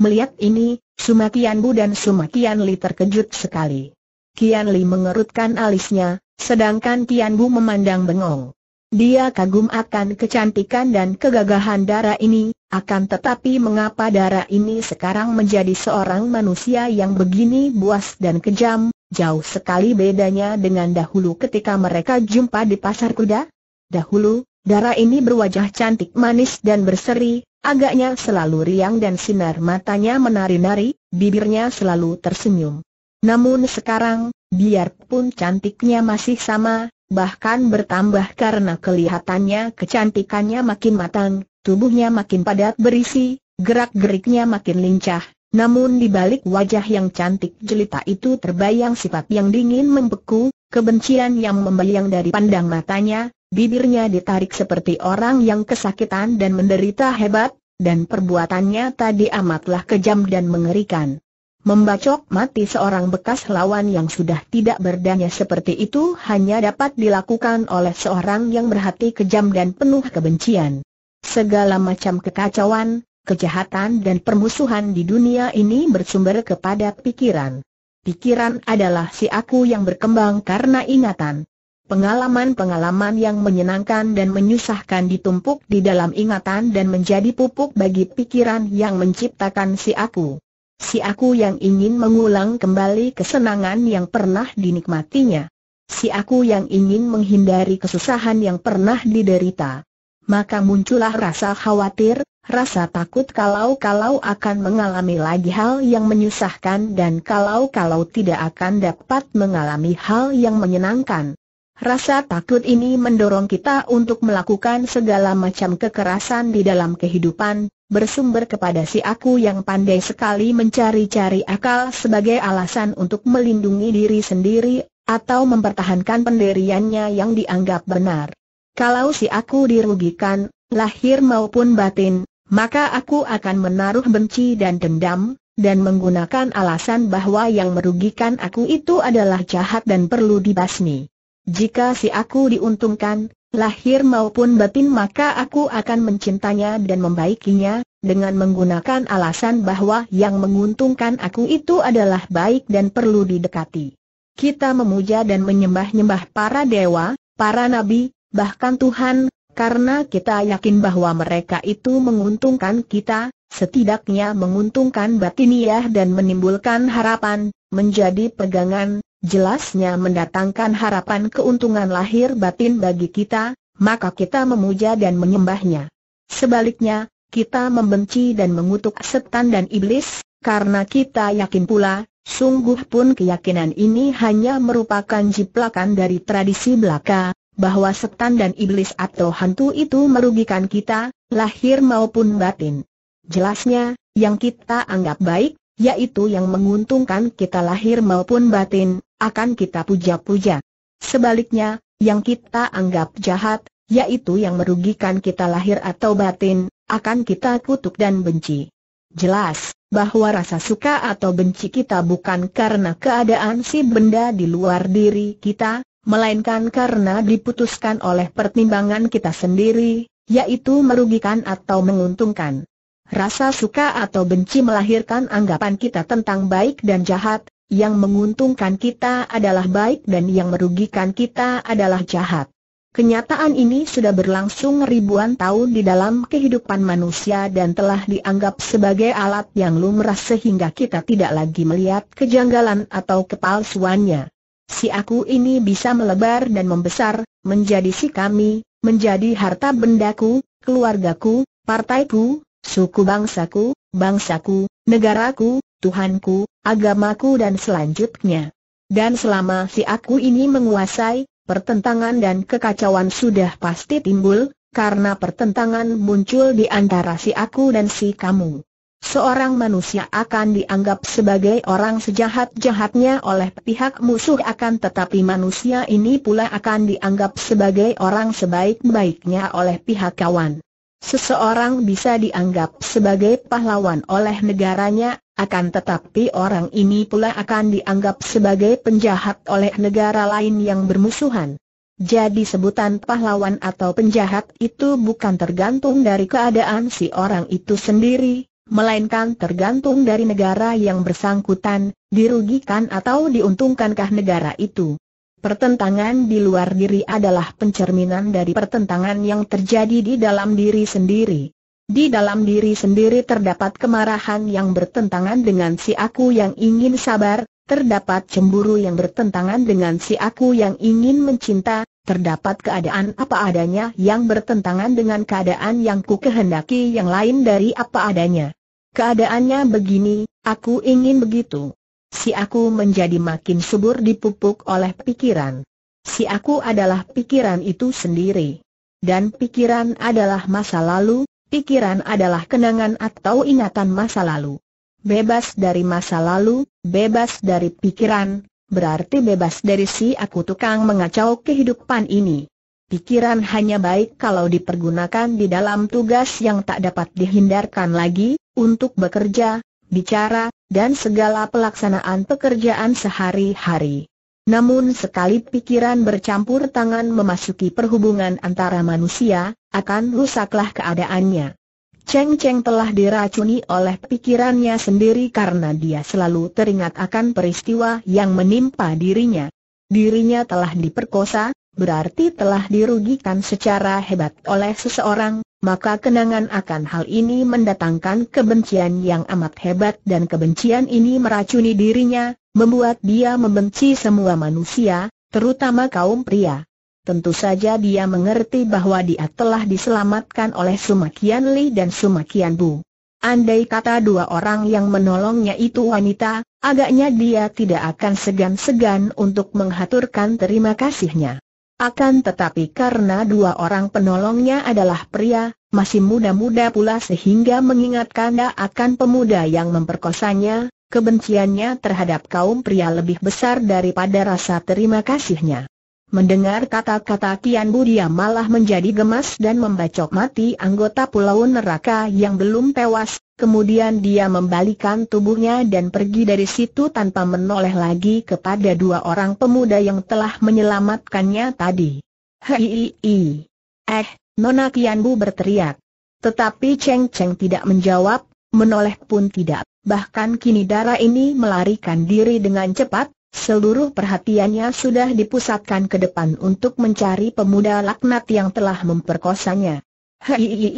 Speaker 1: Melihat ini, Sumakian Bu dan Sumakian Li terkejut sekali. Kian Li mengerutkan alisnya, sedangkan Kian Bu memandang bengong. Dia kagum akan kecantikan dan kegagahan darah ini, akan tetapi mengapa darah ini sekarang menjadi seorang manusia yang begini buas dan kejam, jauh sekali bedanya dengan dahulu ketika mereka jumpa di pasar kuda? Dahulu, darah ini berwajah cantik manis dan berseri, agaknya selalu riang dan sinar matanya menari-nari, bibirnya selalu tersenyum. Namun sekarang, biarpun cantiknya masih sama, bahkan bertambah karena kelihatannya kecantikannya makin matang, tubuhnya makin padat berisi, gerak-geriknya makin lincah. Namun di balik wajah yang cantik jelita itu terbayang sifat yang dingin membeku, kebencian yang membayang dari pandang matanya, bibirnya ditarik seperti orang yang kesakitan dan menderita hebat, dan perbuatannya tadi amatlah kejam dan mengerikan. Membacok mati seorang bekas lawan yang sudah tidak berdaya seperti itu hanya dapat dilakukan oleh seorang yang berhati kejam dan penuh kebencian. Segala macam kekacauan, kejahatan dan permusuhan di dunia ini bersumber kepada pikiran. Pikiran adalah si aku yang berkembang karena ingatan. Pengalaman-pengalaman yang menyenangkan dan menyusahkan ditumpuk di dalam ingatan dan menjadi pupuk bagi pikiran yang menciptakan si aku si aku yang ingin mengulang kembali kesenangan yang pernah dinikmatinya. Si aku yang ingin menghindari kesusahan yang pernah diderita. Maka muncullah rasa khawatir, rasa takut kalau-kalau akan mengalami lagi hal yang menyusahkan dan kalau-kalau tidak akan dapat mengalami hal yang menyenangkan. Rasa takut ini mendorong kita untuk melakukan segala macam kekerasan di dalam kehidupan, bersumber kepada si aku yang pandai sekali mencari-cari akal sebagai alasan untuk melindungi diri sendiri, atau mempertahankan pendiriannya yang dianggap benar. Kalau si aku dirugikan, lahir maupun batin, maka aku akan menaruh benci dan dendam, dan menggunakan alasan bahwa yang merugikan aku itu adalah jahat dan perlu dibasmi. Jika si aku diuntungkan, lahir maupun batin maka aku akan mencintanya dan membaikinya, dengan menggunakan alasan bahwa yang menguntungkan aku itu adalah baik dan perlu didekati. Kita memuja dan menyembah-nyembah para dewa, para nabi, bahkan Tuhan, karena kita yakin bahwa mereka itu menguntungkan kita, setidaknya menguntungkan batiniah dan menimbulkan harapan, menjadi pegangan, jelasnya mendatangkan harapan keuntungan lahir batin bagi kita, maka kita memuja dan menyembahnya. Sebaliknya, kita membenci dan mengutuk setan dan iblis, karena kita yakin pula, sungguh pun keyakinan ini hanya merupakan jiplakan dari tradisi belaka, bahwa setan dan iblis atau hantu itu merugikan kita, lahir maupun batin. Jelasnya, yang kita anggap baik, yaitu yang menguntungkan kita lahir maupun batin, akan kita puja-puja. Sebaliknya, yang kita anggap jahat, yaitu yang merugikan kita lahir atau batin, akan kita kutuk dan benci. Jelas, bahwa rasa suka atau benci kita bukan karena keadaan si benda di luar diri kita, melainkan karena diputuskan oleh pertimbangan kita sendiri, yaitu merugikan atau menguntungkan. Rasa suka atau benci melahirkan anggapan kita tentang baik dan jahat, yang menguntungkan kita adalah baik dan yang merugikan kita adalah jahat. Kenyataan ini sudah berlangsung ribuan tahun di dalam kehidupan manusia dan telah dianggap sebagai alat yang lumrah sehingga kita tidak lagi melihat kejanggalan atau kepalsuannya. Si aku ini bisa melebar dan membesar, menjadi si kami, menjadi harta bendaku, keluargaku, partaiku, suku bangsaku, bangsaku, negaraku, Tuhanku, agamaku dan selanjutnya. Dan selama si aku ini menguasai, pertentangan dan kekacauan sudah pasti timbul, karena pertentangan muncul di antara si aku dan si kamu. Seorang manusia akan dianggap sebagai orang sejahat-jahatnya oleh pihak musuh akan tetapi manusia ini pula akan dianggap sebagai orang sebaik-baiknya oleh pihak kawan. Seseorang bisa dianggap sebagai pahlawan oleh negaranya, akan tetapi orang ini pula akan dianggap sebagai penjahat oleh negara lain yang bermusuhan. Jadi sebutan pahlawan atau penjahat itu bukan tergantung dari keadaan si orang itu sendiri, melainkan tergantung dari negara yang bersangkutan, dirugikan atau diuntungkankah negara itu. Pertentangan di luar diri adalah pencerminan dari pertentangan yang terjadi di dalam diri sendiri. Di dalam diri sendiri terdapat kemarahan yang bertentangan dengan si aku yang ingin sabar, terdapat cemburu yang bertentangan dengan si aku yang ingin mencinta, terdapat keadaan apa adanya yang bertentangan dengan keadaan yang ku kehendaki yang lain dari apa adanya. Keadaannya begini, aku ingin begitu. Si aku menjadi makin subur dipupuk oleh pikiran. Si aku adalah pikiran itu sendiri. Dan pikiran adalah masa lalu, pikiran adalah kenangan atau ingatan masa lalu. Bebas dari masa lalu, bebas dari pikiran, berarti bebas dari si aku tukang mengacau kehidupan ini. Pikiran hanya baik kalau dipergunakan di dalam tugas yang tak dapat dihindarkan lagi, untuk bekerja, bicara, dan segala pelaksanaan pekerjaan sehari-hari. Namun sekali pikiran bercampur tangan memasuki perhubungan antara manusia, akan rusaklah keadaannya. Cheng Cheng telah diracuni oleh pikirannya sendiri karena dia selalu teringat akan peristiwa yang menimpa dirinya. Dirinya telah diperkosa, berarti telah dirugikan secara hebat oleh seseorang, maka kenangan akan hal ini mendatangkan kebencian yang amat hebat dan kebencian ini meracuni dirinya, membuat dia membenci semua manusia, terutama kaum pria. Tentu saja dia mengerti bahwa dia telah diselamatkan oleh Sumakian Li dan Sumakian Bu. Andai kata dua orang yang menolongnya itu wanita, agaknya dia tidak akan segan-segan untuk menghaturkan terima kasihnya. Akan tetapi karena dua orang penolongnya adalah pria, masih muda-muda pula sehingga mengingatkan dia akan pemuda yang memperkosanya, kebenciannya terhadap kaum pria lebih besar daripada rasa terima kasihnya. Mendengar kata-kata Tian Bu dia malah menjadi gemas dan membacok mati anggota pulau neraka yang belum tewas, kemudian dia membalikan tubuhnya dan pergi dari situ tanpa menoleh lagi kepada dua orang pemuda yang telah menyelamatkannya tadi. Hei, eh, Nona Tian Bu berteriak. Tetapi Cheng Cheng tidak menjawab, menoleh pun tidak bahkan kini darah ini melarikan diri dengan cepat, seluruh perhatiannya sudah dipusatkan ke depan untuk mencari pemuda laknat yang telah memperkosanya. Hei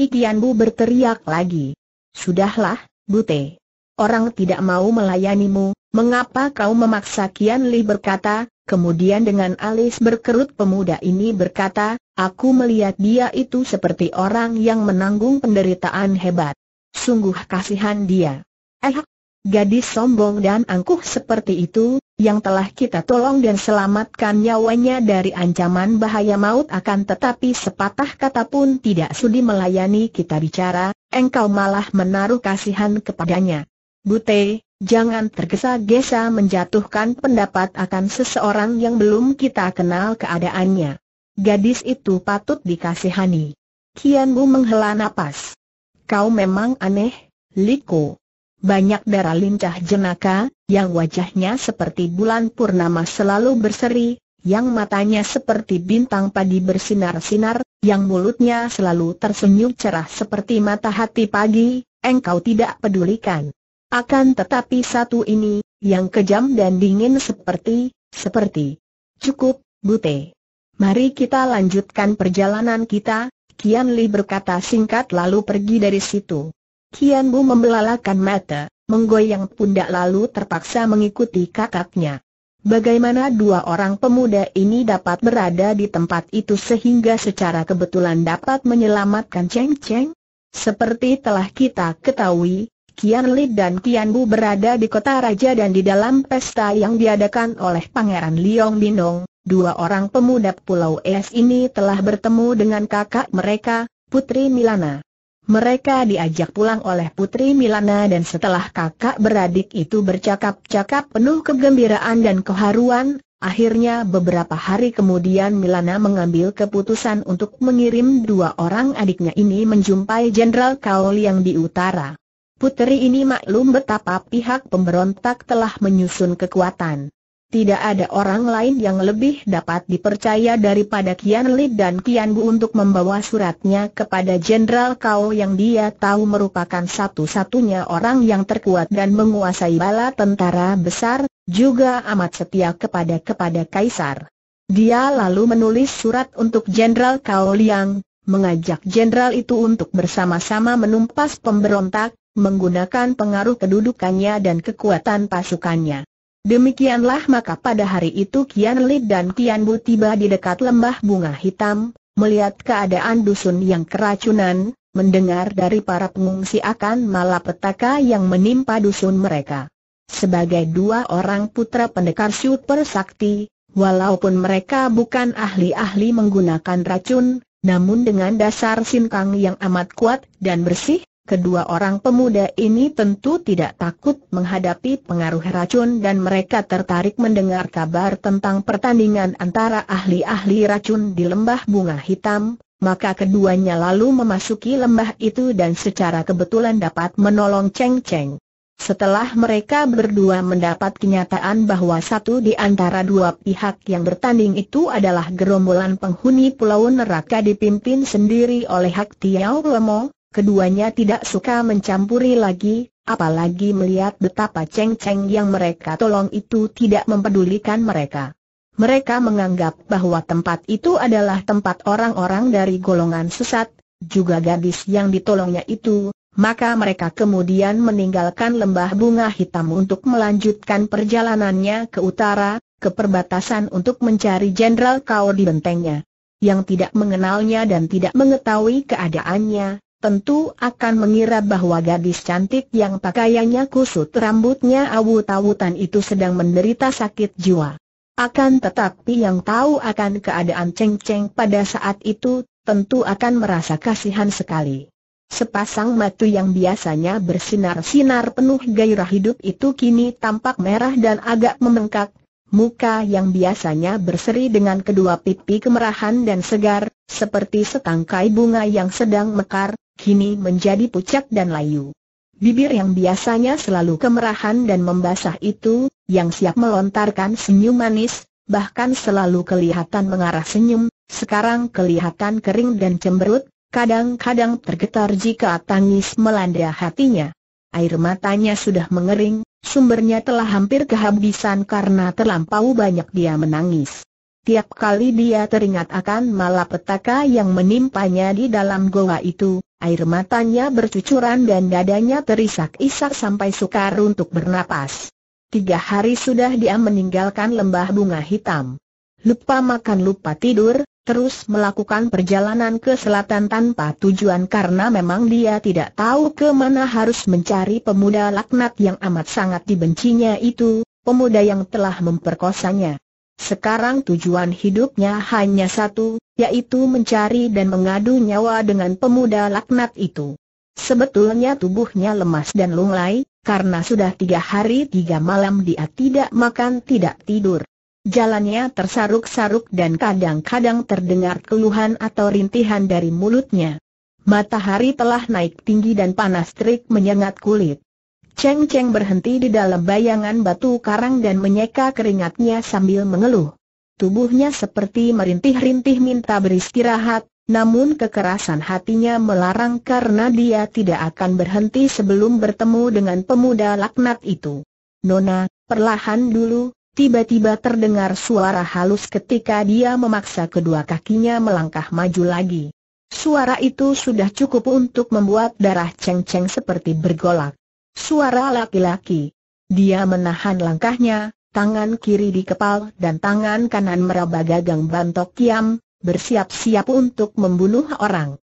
Speaker 1: berteriak lagi. Sudahlah, Bute. Orang tidak mau melayanimu, mengapa kau memaksa Kian Li berkata, kemudian dengan alis berkerut pemuda ini berkata, aku melihat dia itu seperti orang yang menanggung penderitaan hebat. Sungguh kasihan dia. Eh, gadis sombong dan angkuh seperti itu, yang telah kita tolong dan selamatkan nyawanya dari ancaman bahaya maut akan tetapi sepatah kata pun tidak sudi melayani kita bicara, engkau malah menaruh kasihan kepadanya. Bute, jangan tergesa-gesa menjatuhkan pendapat akan seseorang yang belum kita kenal keadaannya. Gadis itu patut dikasihani. Kian Bu menghela napas. Kau memang aneh, Liko banyak darah lincah jenaka, yang wajahnya seperti bulan purnama selalu berseri, yang matanya seperti bintang padi bersinar-sinar, yang mulutnya selalu tersenyum cerah seperti mata hati pagi, engkau tidak pedulikan. Akan tetapi satu ini, yang kejam dan dingin seperti, seperti. Cukup, Bute. Mari kita lanjutkan perjalanan kita, Kian Li berkata singkat lalu pergi dari situ. Kian Bu membelalakan mata, menggoyang pundak lalu terpaksa mengikuti kakaknya. Bagaimana dua orang pemuda ini dapat berada di tempat itu sehingga secara kebetulan dapat menyelamatkan Cheng Cheng? Seperti telah kita ketahui, Kian Li dan Kian Bu berada di kota raja dan di dalam pesta yang diadakan oleh Pangeran Liong Binong, dua orang pemuda Pulau Es ini telah bertemu dengan kakak mereka, Putri Milana. Mereka diajak pulang oleh Putri Milana dan setelah kakak beradik itu bercakap-cakap penuh kegembiraan dan keharuan, akhirnya beberapa hari kemudian Milana mengambil keputusan untuk mengirim dua orang adiknya ini menjumpai Jenderal Kaol yang di utara. Putri ini maklum betapa pihak pemberontak telah menyusun kekuatan. Tidak ada orang lain yang lebih dapat dipercaya daripada Kian Li dan Kian Bu untuk membawa suratnya kepada Jenderal Kau yang dia tahu merupakan satu-satunya orang yang terkuat dan menguasai bala tentara besar, juga amat setia kepada kepada Kaisar. Dia lalu menulis surat untuk Jenderal Kau Liang, mengajak jenderal itu untuk bersama-sama menumpas pemberontak, menggunakan pengaruh kedudukannya dan kekuatan pasukannya. Demikianlah maka pada hari itu Kian Li dan Kian Bu tiba di dekat lembah bunga hitam, melihat keadaan dusun yang keracunan, mendengar dari para pengungsi akan malapetaka yang menimpa dusun mereka. Sebagai dua orang putra pendekar super sakti, walaupun mereka bukan ahli-ahli menggunakan racun, namun dengan dasar sinkang yang amat kuat dan bersih, Kedua orang pemuda ini tentu tidak takut menghadapi pengaruh racun dan mereka tertarik mendengar kabar tentang pertandingan antara ahli-ahli racun di lembah bunga hitam, maka keduanya lalu memasuki lembah itu dan secara kebetulan dapat menolong Cheng Cheng. Setelah mereka berdua mendapat kenyataan bahwa satu di antara dua pihak yang bertanding itu adalah gerombolan penghuni pulau neraka dipimpin sendiri oleh Hak Tiao Lemong, Keduanya tidak suka mencampuri lagi, apalagi melihat betapa ceng-ceng yang mereka tolong itu tidak mempedulikan mereka. Mereka menganggap bahwa tempat itu adalah tempat orang-orang dari golongan sesat, juga gadis yang ditolongnya itu, maka mereka kemudian meninggalkan lembah bunga hitam untuk melanjutkan perjalanannya ke utara, ke perbatasan untuk mencari Jenderal Kau di bentengnya. Yang tidak mengenalnya dan tidak mengetahui keadaannya, tentu akan mengira bahwa gadis cantik yang pakaiannya kusut rambutnya awut-awutan itu sedang menderita sakit jiwa. Akan tetapi yang tahu akan keadaan Cheng Cheng pada saat itu, tentu akan merasa kasihan sekali. Sepasang mata yang biasanya bersinar-sinar penuh gairah hidup itu kini tampak merah dan agak membengkak, Muka yang biasanya berseri dengan kedua pipi kemerahan dan segar, seperti setangkai bunga yang sedang mekar, kini menjadi pucat dan layu. Bibir yang biasanya selalu kemerahan dan membasah itu, yang siap melontarkan senyum manis, bahkan selalu kelihatan mengarah senyum, sekarang kelihatan kering dan cemberut, kadang-kadang tergetar jika tangis melanda hatinya. Air matanya sudah mengering, sumbernya telah hampir kehabisan karena terlampau banyak dia menangis. Tiap kali dia teringat akan malapetaka yang menimpanya di dalam goa itu, air matanya bercucuran dan dadanya terisak-isak sampai sukar untuk bernapas. Tiga hari sudah dia meninggalkan lembah bunga hitam. Lupa makan lupa tidur, terus melakukan perjalanan ke selatan tanpa tujuan karena memang dia tidak tahu ke mana harus mencari pemuda laknat yang amat sangat dibencinya itu, pemuda yang telah memperkosanya. Sekarang tujuan hidupnya hanya satu, yaitu mencari dan mengadu nyawa dengan pemuda laknat itu. Sebetulnya tubuhnya lemas dan lunglai, karena sudah tiga hari tiga malam dia tidak makan tidak tidur. Jalannya tersaruk-saruk dan kadang-kadang terdengar keluhan atau rintihan dari mulutnya. Matahari telah naik tinggi dan panas terik menyengat kulit. Cheng Cheng berhenti di dalam bayangan batu karang dan menyeka keringatnya sambil mengeluh. Tubuhnya seperti merintih-rintih minta beristirahat, namun kekerasan hatinya melarang karena dia tidak akan berhenti sebelum bertemu dengan pemuda laknat itu. Nona, perlahan dulu, tiba-tiba terdengar suara halus ketika dia memaksa kedua kakinya melangkah maju lagi. Suara itu sudah cukup untuk membuat darah Cheng Cheng seperti bergolak. Suara laki-laki. Dia menahan langkahnya, tangan kiri di kepal dan tangan kanan meraba gagang bantok kiam, bersiap-siap untuk membunuh orang.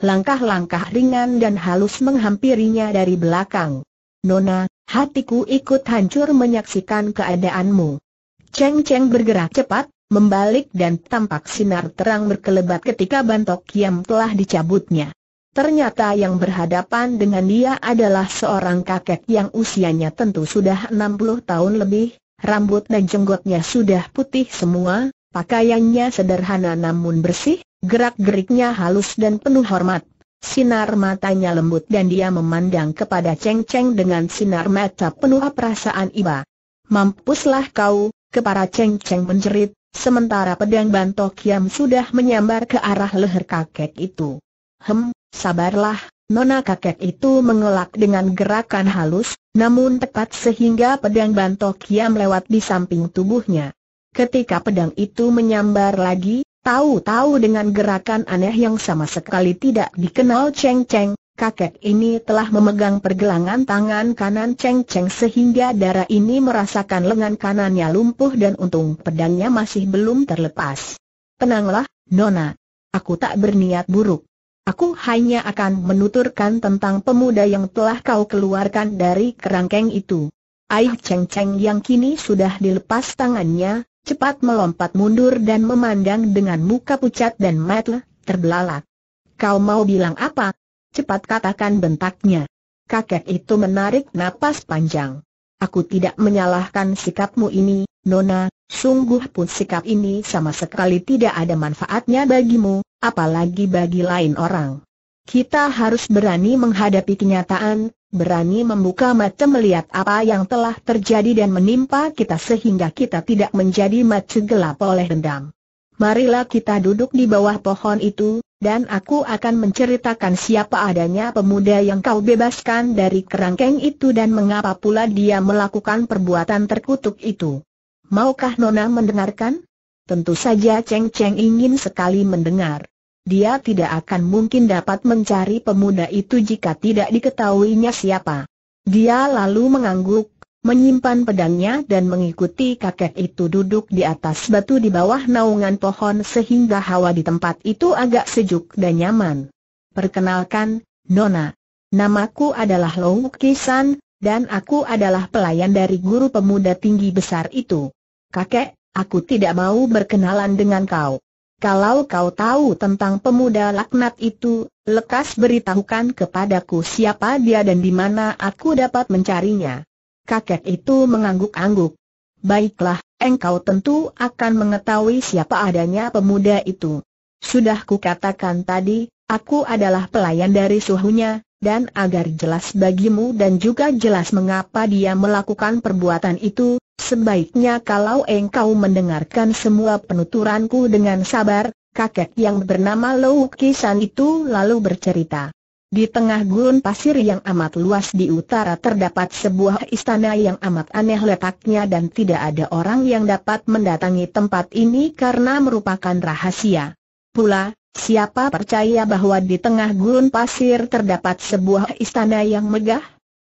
Speaker 1: Langkah-langkah ringan dan halus menghampirinya dari belakang. Nona, hatiku ikut hancur menyaksikan keadaanmu. Cheng Cheng bergerak cepat, membalik dan tampak sinar terang berkelebat ketika bantok kiam telah dicabutnya. Ternyata yang berhadapan dengan dia adalah seorang kakek yang usianya tentu sudah 60 tahun lebih, rambut dan jenggotnya sudah putih semua, pakaiannya sederhana namun bersih, gerak-geriknya halus dan penuh hormat. Sinar matanya lembut dan dia memandang kepada Cheng Cheng dengan sinar mata penuh perasaan iba. Mampuslah kau, kepala Cheng Cheng menjerit, sementara pedang bantok yang sudah menyambar ke arah leher kakek itu. Hem, Sabarlah, nona kakek itu mengelak dengan gerakan halus, namun tepat sehingga pedang bantok yang lewat di samping tubuhnya. Ketika pedang itu menyambar lagi, tahu-tahu dengan gerakan aneh yang sama sekali tidak dikenal Cheng Cheng, kakek ini telah memegang pergelangan tangan kanan Cheng Cheng sehingga darah ini merasakan lengan kanannya lumpuh dan untung pedangnya masih belum terlepas. Tenanglah, Nona. Aku tak berniat buruk. Aku hanya akan menuturkan tentang pemuda yang telah kau keluarkan dari kerangkeng itu. Aih Cheng Cheng yang kini sudah dilepas tangannya, cepat melompat mundur dan memandang dengan muka pucat dan mata terbelalak. Kau mau bilang apa? Cepat katakan bentaknya. Kakek itu menarik napas panjang. Aku tidak menyalahkan sikapmu ini, Nona, sungguh pun sikap ini sama sekali tidak ada manfaatnya bagimu, apalagi bagi lain orang. Kita harus berani menghadapi kenyataan, berani membuka mata melihat apa yang telah terjadi dan menimpa kita sehingga kita tidak menjadi mata gelap oleh dendam. Marilah kita duduk di bawah pohon itu, dan aku akan menceritakan siapa adanya pemuda yang kau bebaskan dari kerangkeng itu dan mengapa pula dia melakukan perbuatan terkutuk itu. Maukah Nona mendengarkan? Tentu saja Cheng Cheng ingin sekali mendengar. Dia tidak akan mungkin dapat mencari pemuda itu jika tidak diketahuinya siapa. Dia lalu mengangguk, menyimpan pedangnya dan mengikuti kakek itu duduk di atas batu di bawah naungan pohon sehingga hawa di tempat itu agak sejuk dan nyaman. Perkenalkan, Nona. Namaku adalah Long Kisan, dan aku adalah pelayan dari guru pemuda tinggi besar itu. Kakek, Aku tidak mau berkenalan dengan kau. Kalau kau tahu tentang pemuda laknat itu, lekas beritahukan kepadaku siapa dia dan di mana aku dapat mencarinya. Kakek itu mengangguk-angguk. Baiklah, engkau tentu akan mengetahui siapa adanya pemuda itu. Sudah kukatakan tadi, aku adalah pelayan dari suhunya, dan agar jelas bagimu dan juga jelas mengapa dia melakukan perbuatan itu, Sebaiknya kalau engkau mendengarkan semua penuturanku dengan sabar, kakek yang bernama Lou Kisan itu lalu bercerita. Di tengah gurun pasir yang amat luas di utara terdapat sebuah istana yang amat aneh letaknya dan tidak ada orang yang dapat mendatangi tempat ini karena merupakan rahasia. Pula, siapa percaya bahwa di tengah gurun pasir terdapat sebuah istana yang megah?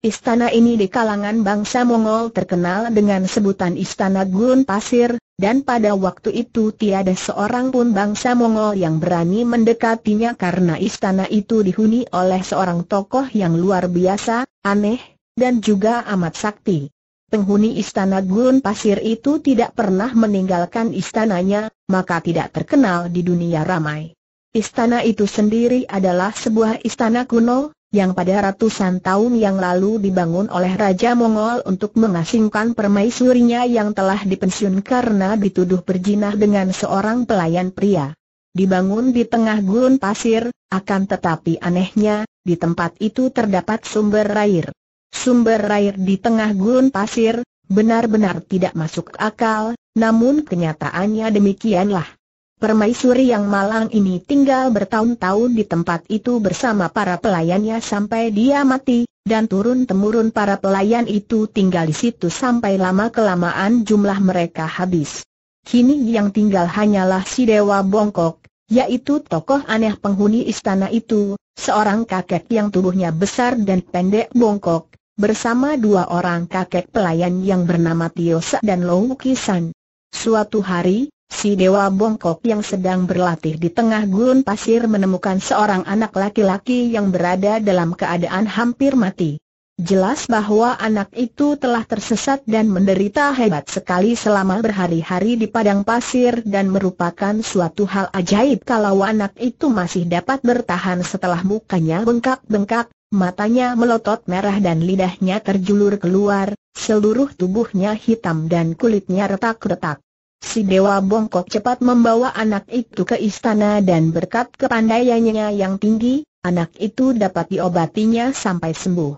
Speaker 1: Istana ini di kalangan bangsa Mongol terkenal dengan sebutan Istana Gurun Pasir, dan pada waktu itu tiada seorang pun bangsa Mongol yang berani mendekatinya karena istana itu dihuni oleh seorang tokoh yang luar biasa, aneh, dan juga amat sakti. Penghuni istana Gurun Pasir itu tidak pernah meninggalkan istananya, maka tidak terkenal di dunia ramai. Istana itu sendiri adalah sebuah istana kuno, yang pada ratusan tahun yang lalu dibangun oleh Raja Mongol untuk mengasingkan permaisurinya yang telah dipensiun karena dituduh berjinah dengan seorang pelayan pria. Dibangun di tengah gurun pasir, akan tetapi anehnya, di tempat itu terdapat sumber air. Sumber air di tengah gurun pasir, benar-benar tidak masuk akal, namun kenyataannya demikianlah. Permaisuri yang malang ini tinggal bertahun-tahun di tempat itu bersama para pelayannya sampai dia mati, dan turun-temurun para pelayan itu tinggal di situ sampai lama-kelamaan jumlah mereka habis. Kini yang tinggal hanyalah si Dewa Bongkok, yaitu tokoh aneh penghuni istana itu, seorang kakek yang tubuhnya besar dan pendek bongkok, bersama dua orang kakek pelayan yang bernama Tiosa dan Lou Kisan. Suatu hari, Si Dewa Bongkok yang sedang berlatih di tengah gurun pasir menemukan seorang anak laki-laki yang berada dalam keadaan hampir mati. Jelas bahwa anak itu telah tersesat dan menderita hebat sekali selama berhari-hari di padang pasir dan merupakan suatu hal ajaib kalau anak itu masih dapat bertahan setelah mukanya bengkak-bengkak, matanya melotot merah dan lidahnya terjulur keluar, seluruh tubuhnya hitam dan kulitnya retak-retak. Si Dewa Bongkok cepat membawa anak itu ke istana dan berkat kepandaiannya yang tinggi, anak itu dapat diobatinya sampai sembuh.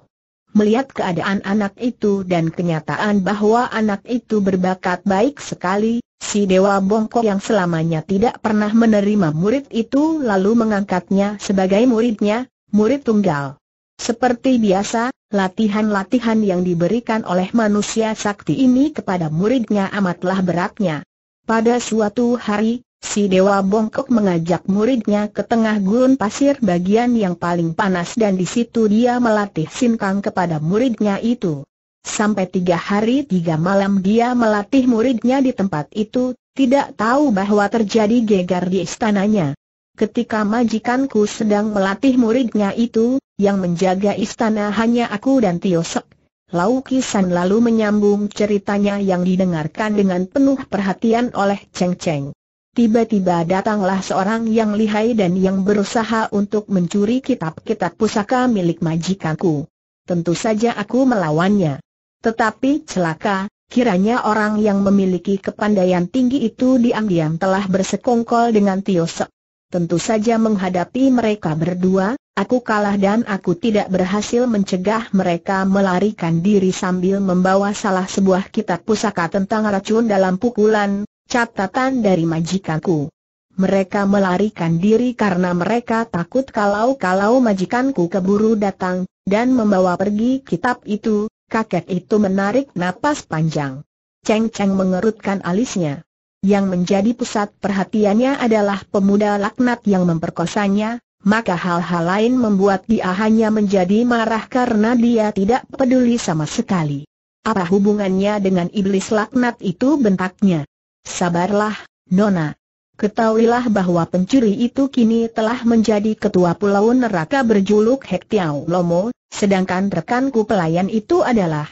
Speaker 1: Melihat keadaan anak itu dan kenyataan bahwa anak itu berbakat baik sekali, si Dewa Bongkok yang selamanya tidak pernah menerima murid itu lalu mengangkatnya sebagai muridnya, murid tunggal. Seperti biasa, Latihan-latihan yang diberikan oleh manusia sakti ini kepada muridnya amatlah beratnya. Pada suatu hari, si Dewa Bongkok mengajak muridnya ke tengah gurun pasir bagian yang paling panas dan di situ dia melatih Kang kepada muridnya itu. Sampai tiga hari tiga malam dia melatih muridnya di tempat itu, tidak tahu bahwa terjadi gegar di istananya ketika majikanku sedang melatih muridnya itu, yang menjaga istana hanya aku dan Tiosek. Lau Kisan lalu menyambung ceritanya yang didengarkan dengan penuh perhatian oleh Cheng Cheng. Tiba-tiba datanglah seorang yang lihai dan yang berusaha untuk mencuri kitab-kitab pusaka milik majikanku. Tentu saja aku melawannya. Tetapi celaka, Kiranya orang yang memiliki kepandaian tinggi itu diam-diam telah bersekongkol dengan Tiosek tentu saja menghadapi mereka berdua, aku kalah dan aku tidak berhasil mencegah mereka melarikan diri sambil membawa salah sebuah kitab pusaka tentang racun dalam pukulan, catatan dari majikanku. Mereka melarikan diri karena mereka takut kalau-kalau majikanku keburu datang, dan membawa pergi kitab itu, kakek itu menarik napas panjang. Ceng Ceng mengerutkan alisnya. Yang menjadi pusat perhatiannya adalah pemuda laknat yang memperkosanya, maka hal-hal lain membuat dia hanya menjadi marah karena dia tidak peduli sama sekali. Apa hubungannya dengan iblis laknat itu bentaknya? Sabarlah, Nona. Ketahuilah bahwa pencuri itu kini telah menjadi ketua pulau neraka berjuluk Hek Lomo, sedangkan rekanku pelayan itu adalah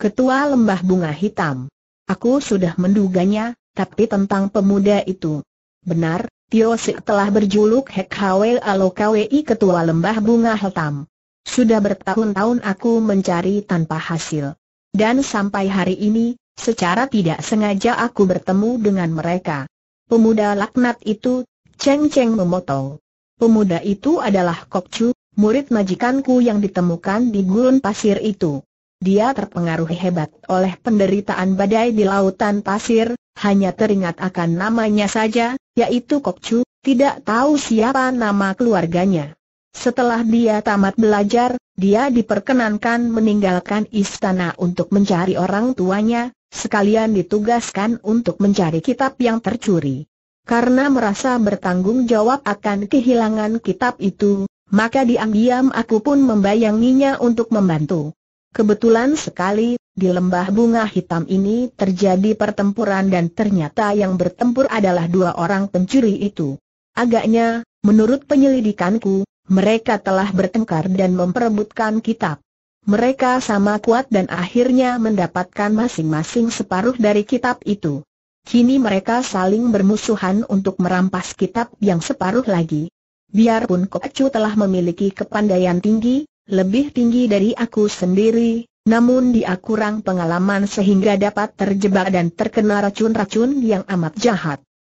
Speaker 1: ketua lembah bunga hitam. Aku sudah menduganya, tapi tentang pemuda itu. Benar, Tio Sik telah berjuluk Hek Hwe Alokwei Ketua Lembah Bunga Hitam. Sudah bertahun-tahun aku mencari tanpa hasil. Dan sampai hari ini, secara tidak sengaja aku bertemu dengan mereka. Pemuda laknat itu, Cheng Cheng memotong. Pemuda itu adalah Chu, murid majikanku yang ditemukan di gurun pasir itu. Dia terpengaruh hebat oleh penderitaan badai di lautan pasir, hanya teringat akan namanya saja, yaitu Chu, tidak tahu siapa nama keluarganya. Setelah dia tamat belajar, dia diperkenankan meninggalkan istana untuk mencari orang tuanya, sekalian ditugaskan untuk mencari kitab yang tercuri. Karena merasa bertanggung jawab akan kehilangan kitab itu, maka diam-diam aku pun membayanginya untuk membantu. Kebetulan sekali, di lembah bunga hitam ini terjadi pertempuran dan ternyata yang bertempur adalah dua orang pencuri itu. Agaknya, menurut penyelidikanku, mereka telah bertengkar dan memperebutkan kitab. Mereka sama kuat dan akhirnya mendapatkan masing-masing separuh dari kitab itu. Kini mereka saling bermusuhan untuk merampas kitab yang separuh lagi. Biarpun Kocu telah memiliki kepandaian tinggi, lebih tinggi dari aku sendiri, namun dia kurang pengalaman sehingga dapat terjebak dan terkena racun-racun yang amat jahat.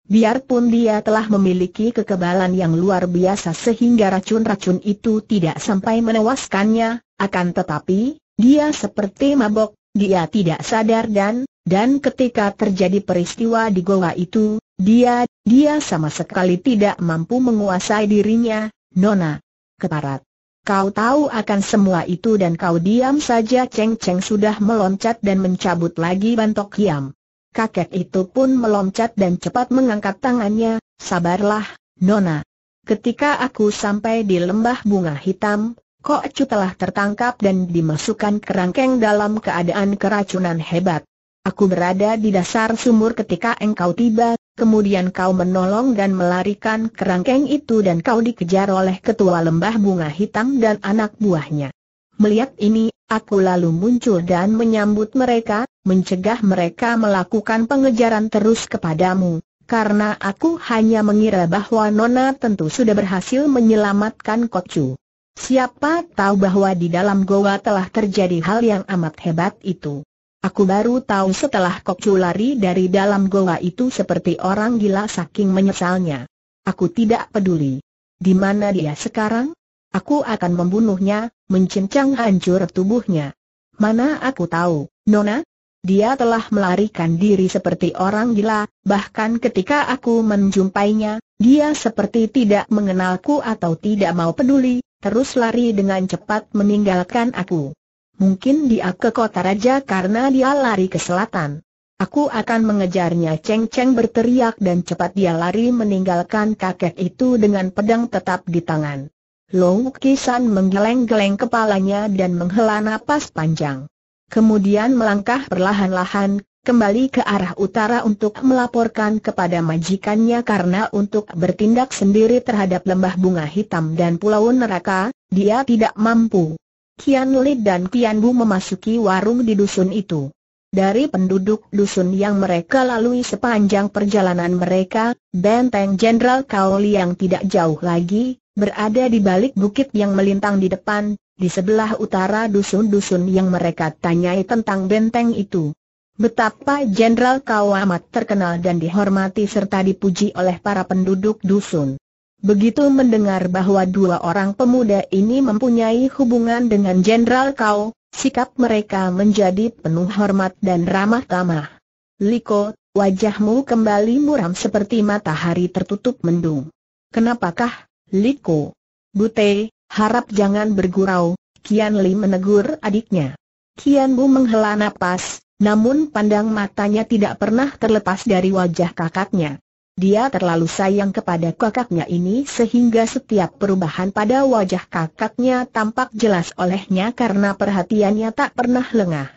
Speaker 1: Biarpun dia telah memiliki kekebalan yang luar biasa sehingga racun-racun itu tidak sampai menewaskannya, akan tetapi, dia seperti mabok, dia tidak sadar dan, dan ketika terjadi peristiwa di goa itu, dia, dia sama sekali tidak mampu menguasai dirinya, Nona. Keparat. Kau tahu akan semua itu dan kau diam saja Cheng Cheng sudah meloncat dan mencabut lagi bantok Kiam. Kakek itu pun meloncat dan cepat mengangkat tangannya, sabarlah, Nona. Ketika aku sampai di lembah bunga hitam, Kok Chu telah tertangkap dan dimasukkan kerangkeng dalam keadaan keracunan hebat. Aku berada di dasar sumur ketika engkau tiba, kemudian kau menolong dan melarikan kerangkeng itu dan kau dikejar oleh ketua lembah bunga hitam dan anak buahnya. Melihat ini, aku lalu muncul dan menyambut mereka, mencegah mereka melakukan pengejaran terus kepadamu, karena aku hanya mengira bahwa Nona tentu sudah berhasil menyelamatkan Kocu. Siapa tahu bahwa di dalam goa telah terjadi hal yang amat hebat itu. Aku baru tahu setelah Kokcu lari dari dalam goa itu seperti orang gila saking menyesalnya. Aku tidak peduli. Di mana dia sekarang? Aku akan membunuhnya, mencincang hancur tubuhnya. Mana aku tahu, Nona? Dia telah melarikan diri seperti orang gila, bahkan ketika aku menjumpainya, dia seperti tidak mengenalku atau tidak mau peduli, terus lari dengan cepat meninggalkan aku. Mungkin dia ke kota raja karena dia lari ke selatan. Aku akan mengejarnya Cheng Cheng berteriak dan cepat dia lari meninggalkan kakek itu dengan pedang tetap di tangan. Long Kisan menggeleng-geleng kepalanya dan menghela napas panjang. Kemudian melangkah perlahan-lahan, kembali ke arah utara untuk melaporkan kepada majikannya karena untuk bertindak sendiri terhadap lembah bunga hitam dan pulau neraka, dia tidak mampu. Kian Li dan Kian Bu memasuki warung di dusun itu. Dari penduduk dusun yang mereka lalui sepanjang perjalanan mereka, benteng Jenderal Kaoli yang tidak jauh lagi, berada di balik bukit yang melintang di depan, di sebelah utara dusun-dusun yang mereka tanyai tentang benteng itu. Betapa Jenderal Kau amat terkenal dan dihormati serta dipuji oleh para penduduk dusun. Begitu mendengar bahwa dua orang pemuda ini mempunyai hubungan dengan Jenderal Kau, sikap mereka menjadi penuh hormat dan ramah tamah. Liko, wajahmu kembali muram seperti matahari tertutup mendung. Kenapakah, Liko? Bute, harap jangan bergurau, Kian Li menegur adiknya. Kian Bu menghela napas, namun pandang matanya tidak pernah terlepas dari wajah kakaknya. Dia terlalu sayang kepada kakaknya ini sehingga setiap perubahan pada wajah kakaknya tampak jelas olehnya karena perhatiannya tak pernah lengah.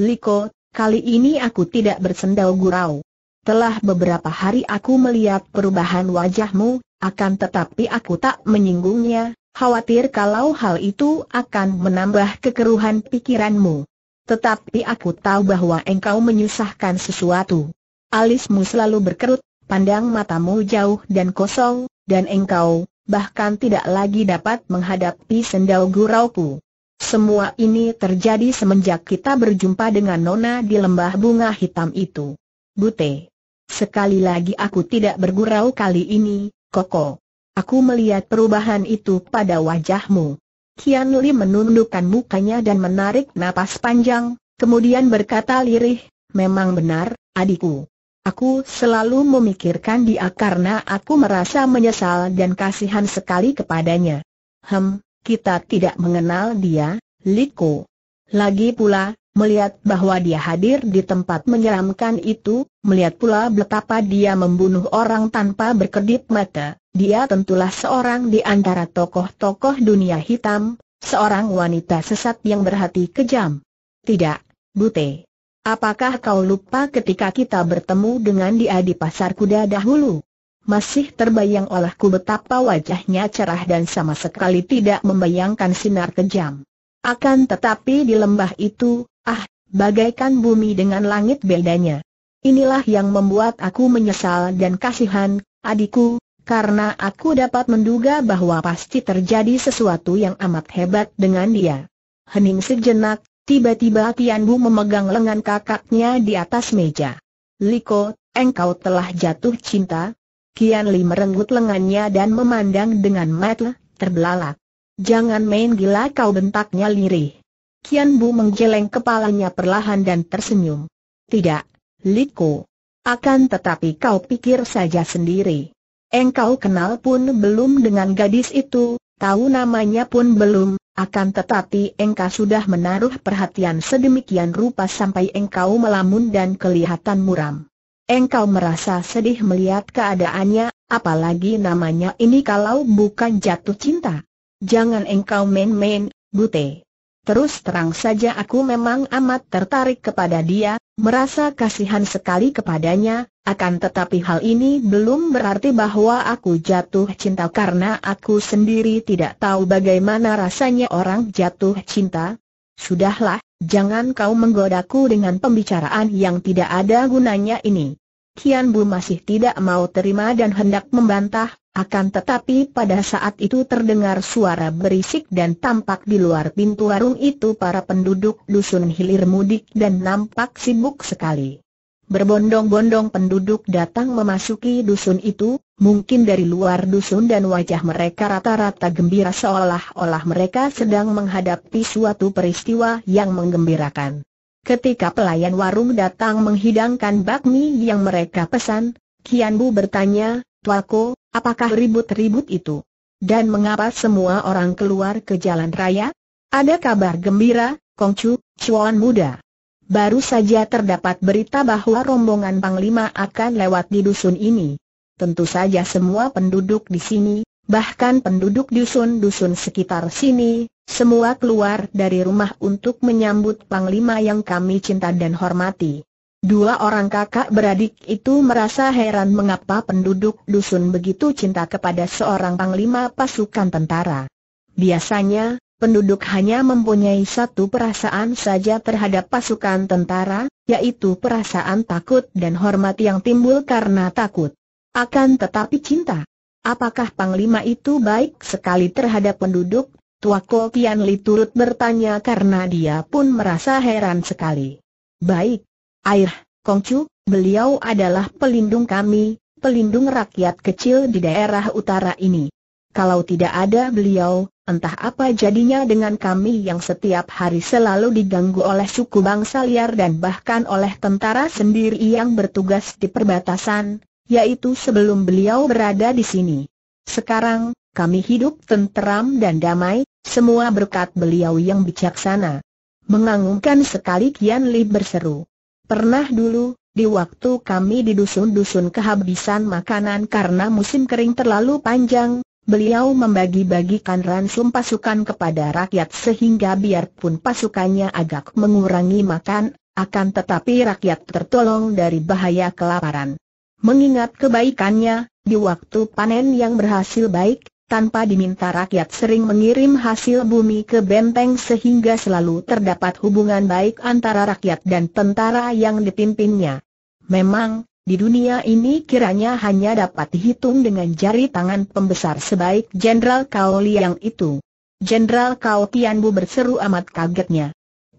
Speaker 1: Liko, kali ini aku tidak bersendau gurau. Telah beberapa hari aku melihat perubahan wajahmu, akan tetapi aku tak menyinggungnya, khawatir kalau hal itu akan menambah kekeruhan pikiranmu. Tetapi aku tahu bahwa engkau menyusahkan sesuatu. Alismu selalu berkerut, pandang matamu jauh dan kosong, dan engkau, bahkan tidak lagi dapat menghadapi sendal gurauku. Semua ini terjadi semenjak kita berjumpa dengan Nona di lembah bunga hitam itu. Bute. Sekali lagi aku tidak bergurau kali ini, Koko. Aku melihat perubahan itu pada wajahmu. Kian Li menundukkan mukanya dan menarik napas panjang, kemudian berkata lirih, memang benar, adikku. Aku selalu memikirkan dia karena aku merasa menyesal dan kasihan sekali kepadanya. Hem, kita tidak mengenal dia, Liko. Lagi pula, melihat bahwa dia hadir di tempat menyeramkan itu, melihat pula betapa dia membunuh orang tanpa berkedip mata, dia tentulah seorang di antara tokoh-tokoh dunia hitam, seorang wanita sesat yang berhati kejam. Tidak, Bute. Apakah kau lupa ketika kita bertemu dengan dia di pasar kuda dahulu? Masih terbayang olehku betapa wajahnya cerah dan sama sekali tidak membayangkan sinar kejam. Akan tetapi di lembah itu, ah, bagaikan bumi dengan langit bedanya. Inilah yang membuat aku menyesal dan kasihan, adikku, karena aku dapat menduga bahwa pasti terjadi sesuatu yang amat hebat dengan dia. Hening sejenak, Tiba-tiba Tian Bu memegang lengan kakaknya di atas meja. Liko, engkau telah jatuh cinta? Kian Li merenggut lengannya dan memandang dengan mata terbelalak. Jangan main gila kau bentaknya lirih. Kian Bu menggeleng kepalanya perlahan dan tersenyum. Tidak, Liko. Akan tetapi kau pikir saja sendiri. Engkau kenal pun belum dengan gadis itu, tahu namanya pun belum, akan tetapi engkau sudah menaruh perhatian sedemikian rupa sampai engkau melamun dan kelihatan muram. Engkau merasa sedih melihat keadaannya, apalagi namanya ini kalau bukan jatuh cinta. Jangan engkau main-main, Bute. Terus terang saja aku memang amat tertarik kepada dia, merasa kasihan sekali kepadanya, akan tetapi hal ini belum berarti bahwa aku jatuh cinta karena aku sendiri tidak tahu bagaimana rasanya orang jatuh cinta. Sudahlah, jangan kau menggodaku dengan pembicaraan yang tidak ada gunanya ini. Kian Bu masih tidak mau terima dan hendak membantah, akan tetapi pada saat itu terdengar suara berisik dan tampak di luar pintu warung itu para penduduk dusun hilir mudik dan nampak sibuk sekali. Berbondong-bondong penduduk datang memasuki dusun itu, mungkin dari luar dusun dan wajah mereka rata-rata gembira seolah-olah mereka sedang menghadapi suatu peristiwa yang menggembirakan. Ketika pelayan warung datang menghidangkan bakmi yang mereka pesan, Kian Bu bertanya, Tuako, apakah ribut-ribut itu? Dan mengapa semua orang keluar ke jalan raya? Ada kabar gembira, Kongcu, Chuan muda. Baru saja terdapat berita bahwa rombongan Panglima akan lewat di dusun ini. Tentu saja semua penduduk di sini, bahkan penduduk dusun-dusun sekitar sini, semua keluar dari rumah untuk menyambut Panglima yang kami cinta dan hormati. Dua orang kakak beradik itu merasa heran mengapa penduduk dusun begitu cinta kepada seorang panglima pasukan tentara. Biasanya, penduduk hanya mempunyai satu perasaan saja terhadap pasukan tentara, yaitu perasaan takut dan hormat yang timbul karena takut. Akan tetapi cinta. Apakah panglima itu baik sekali terhadap penduduk Tua Ko Tian Li turut bertanya karena dia pun merasa heran sekali. Baik. Air, Kongcu, beliau adalah pelindung kami, pelindung rakyat kecil di daerah utara ini. Kalau tidak ada beliau, entah apa jadinya dengan kami yang setiap hari selalu diganggu oleh suku bangsa liar dan bahkan oleh tentara sendiri yang bertugas di perbatasan, yaitu sebelum beliau berada di sini. Sekarang, kami hidup tenteram dan damai, semua berkat beliau yang bijaksana. Mengagumkan sekali Kian Li berseru. Pernah dulu, di waktu kami di dusun-dusun kehabisan makanan karena musim kering terlalu panjang, beliau membagi-bagikan ransum pasukan kepada rakyat sehingga biarpun pasukannya agak mengurangi makan, akan tetapi rakyat tertolong dari bahaya kelaparan. Mengingat kebaikannya, di waktu panen yang berhasil baik, tanpa diminta rakyat sering mengirim hasil bumi ke benteng sehingga selalu terdapat hubungan baik antara rakyat dan tentara yang dipimpinnya. Memang, di dunia ini kiranya hanya dapat dihitung dengan jari tangan pembesar sebaik Jenderal Kao Liang itu. Jenderal Kao Tianbu berseru amat kagetnya.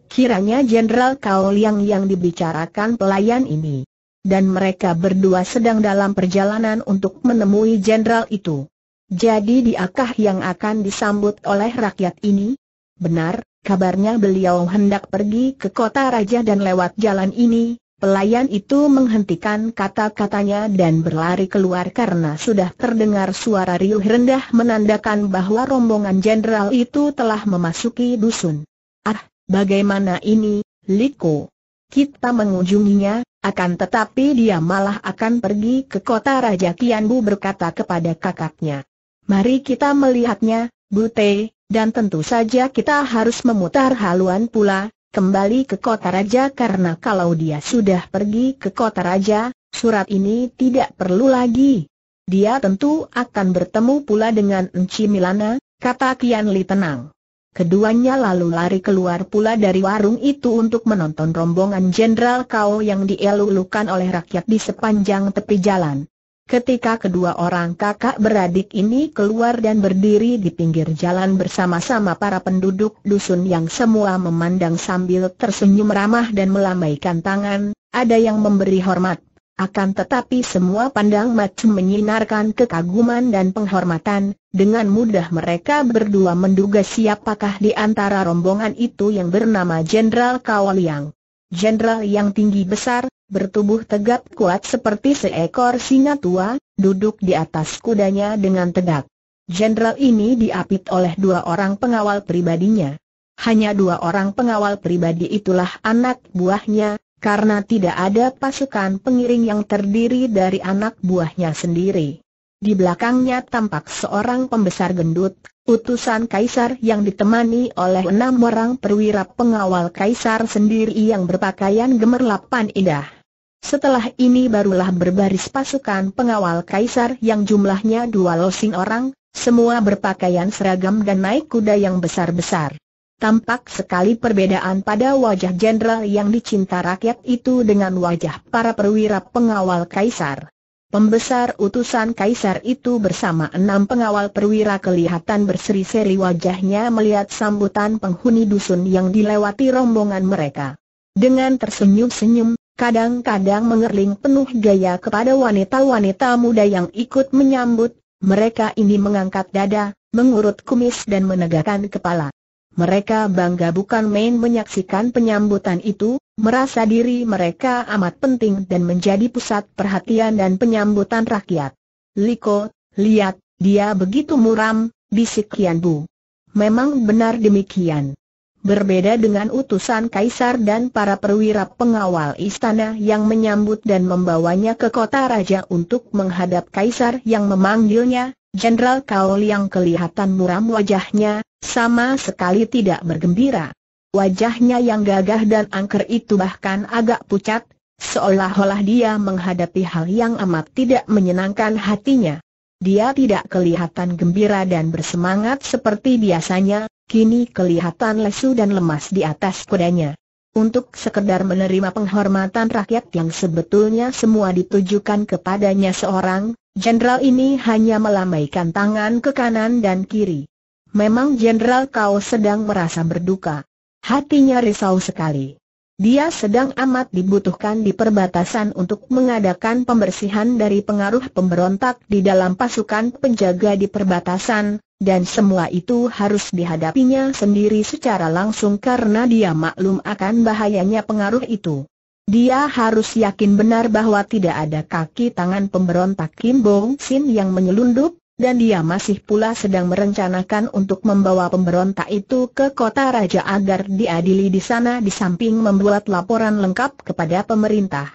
Speaker 1: Kiranya Jenderal Kao Liang yang dibicarakan pelayan ini. Dan mereka berdua sedang dalam perjalanan untuk menemui jenderal itu. Jadi diakah yang akan disambut oleh rakyat ini? Benar, kabarnya beliau hendak pergi ke kota raja dan lewat jalan ini, pelayan itu menghentikan kata-katanya dan berlari keluar karena sudah terdengar suara riuh rendah menandakan bahwa rombongan jenderal itu telah memasuki dusun. Ah, bagaimana ini, Liko? Kita mengunjunginya, akan tetapi dia malah akan pergi ke kota Raja Kianbu berkata kepada kakaknya. Mari kita melihatnya, Bute, dan tentu saja kita harus memutar haluan pula, kembali ke kota raja karena kalau dia sudah pergi ke kota raja, surat ini tidak perlu lagi. Dia tentu akan bertemu pula dengan Enci Milana, kata Kian Li tenang. Keduanya lalu lari keluar pula dari warung itu untuk menonton rombongan Jenderal Kau yang dielulukan oleh rakyat di sepanjang tepi jalan. Ketika kedua orang kakak beradik ini keluar dan berdiri di pinggir jalan bersama-sama para penduduk dusun yang semua memandang sambil tersenyum ramah dan melambaikan tangan, ada yang memberi hormat. Akan tetapi semua pandang macam menyinarkan kekaguman dan penghormatan, dengan mudah mereka berdua menduga siapakah di antara rombongan itu yang bernama Jenderal Kawaliang jenderal yang tinggi besar, bertubuh tegap kuat seperti seekor singa tua, duduk di atas kudanya dengan tegak. Jenderal ini diapit oleh dua orang pengawal pribadinya. Hanya dua orang pengawal pribadi itulah anak buahnya, karena tidak ada pasukan pengiring yang terdiri dari anak buahnya sendiri. Di belakangnya tampak seorang pembesar gendut, utusan kaisar yang ditemani oleh enam orang perwira pengawal kaisar sendiri yang berpakaian gemerlapan indah. Setelah ini barulah berbaris pasukan pengawal kaisar yang jumlahnya dua losing orang, semua berpakaian seragam dan naik kuda yang besar-besar. Tampak sekali perbedaan pada wajah jenderal yang dicinta rakyat itu dengan wajah para perwira pengawal kaisar. Pembesar utusan kaisar itu bersama enam pengawal perwira kelihatan berseri-seri wajahnya melihat sambutan penghuni dusun yang dilewati rombongan mereka. Dengan tersenyum-senyum, kadang-kadang mengerling penuh gaya kepada wanita-wanita muda yang ikut menyambut, mereka ini mengangkat dada, mengurut kumis dan menegakkan kepala. Mereka bangga bukan main menyaksikan penyambutan itu, merasa diri mereka amat penting dan menjadi pusat perhatian dan penyambutan rakyat. Liko, lihat, dia begitu muram, bisik Kian Bu. Memang benar demikian. Berbeda dengan utusan kaisar dan para perwira pengawal istana yang menyambut dan membawanya ke kota raja untuk menghadap kaisar yang memanggilnya, Jenderal Kaul yang kelihatan muram wajahnya, sama sekali tidak bergembira. Wajahnya yang gagah dan angker itu bahkan agak pucat, seolah-olah dia menghadapi hal yang amat tidak menyenangkan hatinya. Dia tidak kelihatan gembira dan bersemangat seperti biasanya, kini kelihatan lesu dan lemas di atas kudanya. Untuk sekedar menerima penghormatan rakyat yang sebetulnya semua ditujukan kepadanya seorang, jenderal ini hanya melambaikan tangan ke kanan dan kiri. Memang Jenderal Kau sedang merasa berduka. Hatinya risau sekali. Dia sedang amat dibutuhkan di perbatasan untuk mengadakan pembersihan dari pengaruh pemberontak di dalam pasukan penjaga di perbatasan, dan semua itu harus dihadapinya sendiri secara langsung karena dia maklum akan bahayanya pengaruh itu. Dia harus yakin benar bahwa tidak ada kaki tangan pemberontak Kim Bong Sin yang menyelundup, dan dia masih pula sedang merencanakan untuk membawa pemberontak itu ke kota raja agar diadili di sana di samping membuat laporan lengkap kepada pemerintah.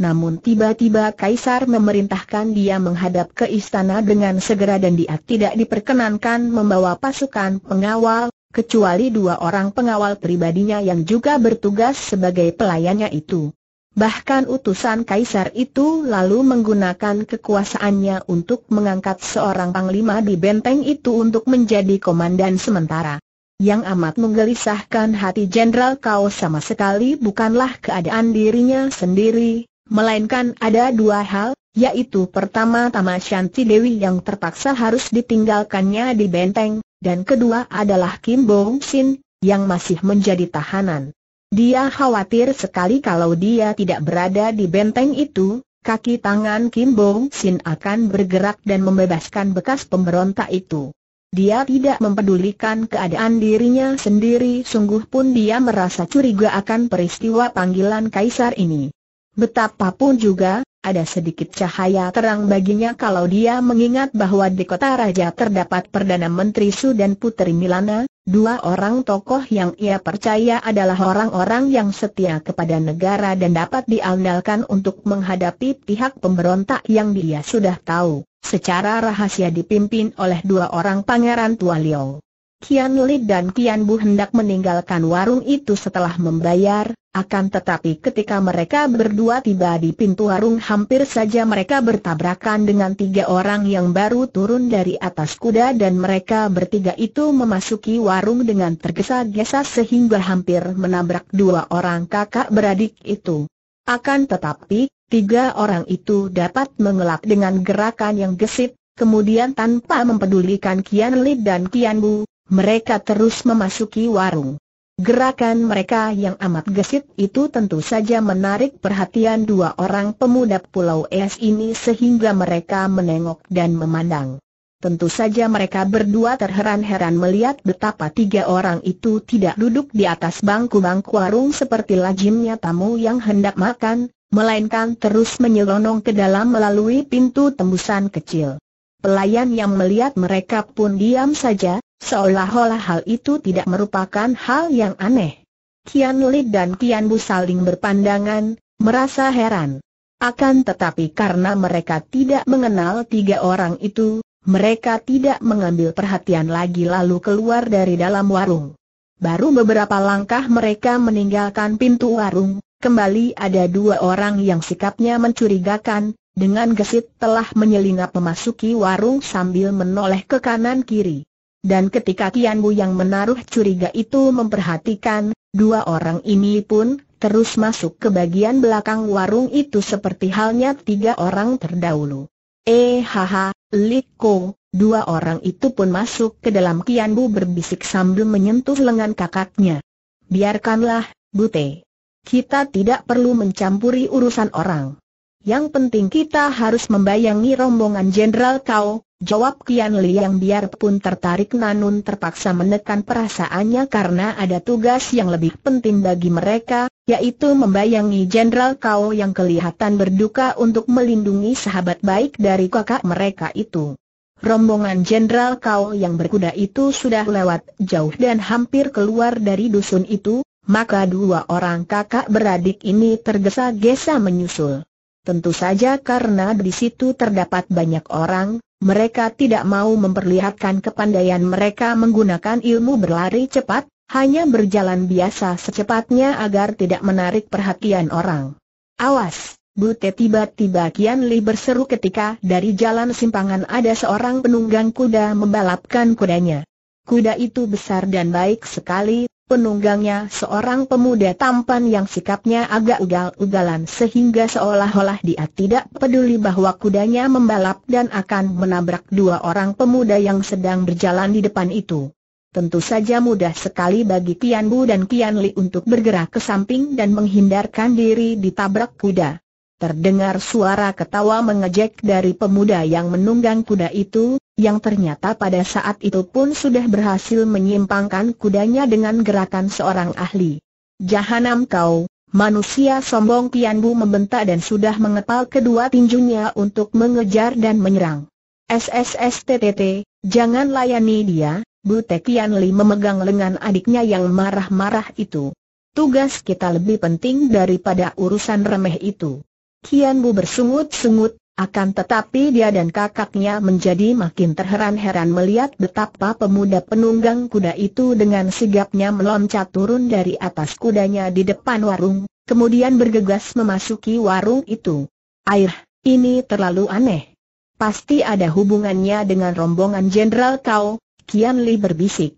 Speaker 1: Namun tiba-tiba Kaisar memerintahkan dia menghadap ke istana dengan segera dan dia tidak diperkenankan membawa pasukan pengawal, kecuali dua orang pengawal pribadinya yang juga bertugas sebagai pelayannya itu. Bahkan utusan kaisar itu lalu menggunakan kekuasaannya untuk mengangkat seorang panglima di benteng itu untuk menjadi komandan sementara. Yang amat menggelisahkan hati Jenderal Kau sama sekali bukanlah keadaan dirinya sendiri, melainkan ada dua hal, yaitu pertama-tama Shanti Dewi yang terpaksa harus ditinggalkannya di benteng, dan kedua adalah Kim Bong Sin, yang masih menjadi tahanan. Dia khawatir sekali kalau dia tidak berada di benteng itu, kaki tangan Kim Bong Sin akan bergerak dan membebaskan bekas pemberontak itu. Dia tidak mempedulikan keadaan dirinya sendiri sungguh pun dia merasa curiga akan peristiwa panggilan kaisar ini. Betapapun juga, ada sedikit cahaya terang baginya kalau dia mengingat bahwa di kota raja terdapat Perdana Menteri Su dan Putri Milana, dua orang tokoh yang ia percaya adalah orang-orang yang setia kepada negara dan dapat diandalkan untuk menghadapi pihak pemberontak yang dia sudah tahu, secara rahasia dipimpin oleh dua orang pangeran tua Liao. Kian Li dan Kian Bu hendak meninggalkan warung itu setelah membayar, akan tetapi ketika mereka berdua tiba di pintu warung hampir saja mereka bertabrakan dengan tiga orang yang baru turun dari atas kuda dan mereka bertiga itu memasuki warung dengan tergesa-gesa sehingga hampir menabrak dua orang kakak beradik itu. Akan tetapi, tiga orang itu dapat mengelak dengan gerakan yang gesit, Kemudian tanpa mempedulikan Kian Li dan Kian Bu, mereka terus memasuki warung. Gerakan mereka yang amat gesit itu tentu saja menarik perhatian dua orang pemuda Pulau Es ini sehingga mereka menengok dan memandang. Tentu saja mereka berdua terheran-heran melihat betapa tiga orang itu tidak duduk di atas bangku-bangku warung seperti lazimnya tamu yang hendak makan, melainkan terus menyelonong ke dalam melalui pintu tembusan kecil. Pelayan yang melihat mereka pun diam saja, Seolah-olah hal itu tidak merupakan hal yang aneh. Kian Lid dan Kian Bu saling berpandangan, merasa heran. Akan tetapi karena mereka tidak mengenal tiga orang itu, mereka tidak mengambil perhatian lagi lalu keluar dari dalam warung. Baru beberapa langkah mereka meninggalkan pintu warung, kembali ada dua orang yang sikapnya mencurigakan, dengan gesit telah menyelinap memasuki warung sambil menoleh ke kanan kiri. Dan ketika Kianmu yang menaruh curiga itu memperhatikan, dua orang ini pun terus masuk ke bagian belakang warung itu seperti halnya tiga orang terdahulu. Eh haha, Liko, dua orang itu pun masuk ke dalam Kianmu berbisik sambil menyentuh lengan kakaknya. Biarkanlah, Bute. Kita tidak perlu mencampuri urusan orang. Yang penting kita harus membayangi rombongan jenderal kau, Jawab Kian Li yang biarpun tertarik Nanun terpaksa menekan perasaannya karena ada tugas yang lebih penting bagi mereka, yaitu membayangi Jenderal Kau yang kelihatan berduka untuk melindungi sahabat baik dari kakak mereka itu. Rombongan Jenderal Kau yang berkuda itu sudah lewat jauh dan hampir keluar dari dusun itu, maka dua orang kakak beradik ini tergesa-gesa menyusul. Tentu saja karena di situ terdapat banyak orang, mereka tidak mau memperlihatkan kepandaian mereka menggunakan ilmu berlari cepat, hanya berjalan biasa secepatnya agar tidak menarik perhatian orang. Awas! Bute tiba-tiba Kian Li berseru ketika dari jalan simpangan ada seorang penunggang kuda membalapkan kudanya. Kuda itu besar dan baik sekali, Penunggangnya seorang pemuda tampan yang sikapnya agak ugal-ugalan sehingga seolah-olah dia tidak peduli bahwa kudanya membalap dan akan menabrak dua orang pemuda yang sedang berjalan di depan itu. Tentu saja mudah sekali bagi Kian Bu dan Kian Li untuk bergerak ke samping dan menghindarkan diri ditabrak kuda. Terdengar suara ketawa mengejek dari pemuda yang menunggang kuda itu, yang ternyata pada saat itu pun sudah berhasil menyimpangkan kudanya dengan gerakan seorang ahli. Jahanam kau, manusia sombong Bu membentak dan sudah mengepal kedua tinjunya untuk mengejar dan menyerang. SSSTTT, jangan layani dia, Butek Kian Li memegang lengan adiknya yang marah-marah itu. Tugas kita lebih penting daripada urusan remeh itu. Kian Bu bersungut-sungut, akan tetapi dia dan kakaknya menjadi makin terheran-heran melihat betapa pemuda penunggang kuda itu dengan sigapnya meloncat turun dari atas kudanya di depan warung, kemudian bergegas memasuki warung itu. Air, ini terlalu aneh. Pasti ada hubungannya dengan rombongan Jenderal Kau, Kian Li berbisik.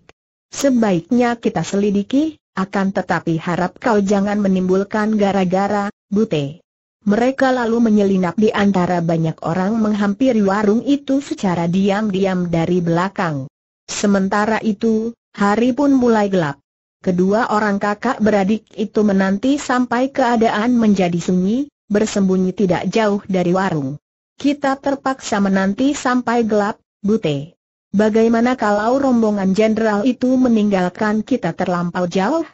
Speaker 1: Sebaiknya kita selidiki, akan tetapi harap kau jangan menimbulkan gara-gara, Bute. Mereka lalu menyelinap di antara banyak orang menghampiri warung itu secara diam-diam dari belakang. Sementara itu, hari pun mulai gelap. Kedua orang kakak beradik itu menanti sampai keadaan menjadi sunyi, bersembunyi tidak jauh dari warung. Kita terpaksa menanti sampai gelap, Bute. Bagaimana kalau rombongan jenderal itu meninggalkan kita terlampau jauh?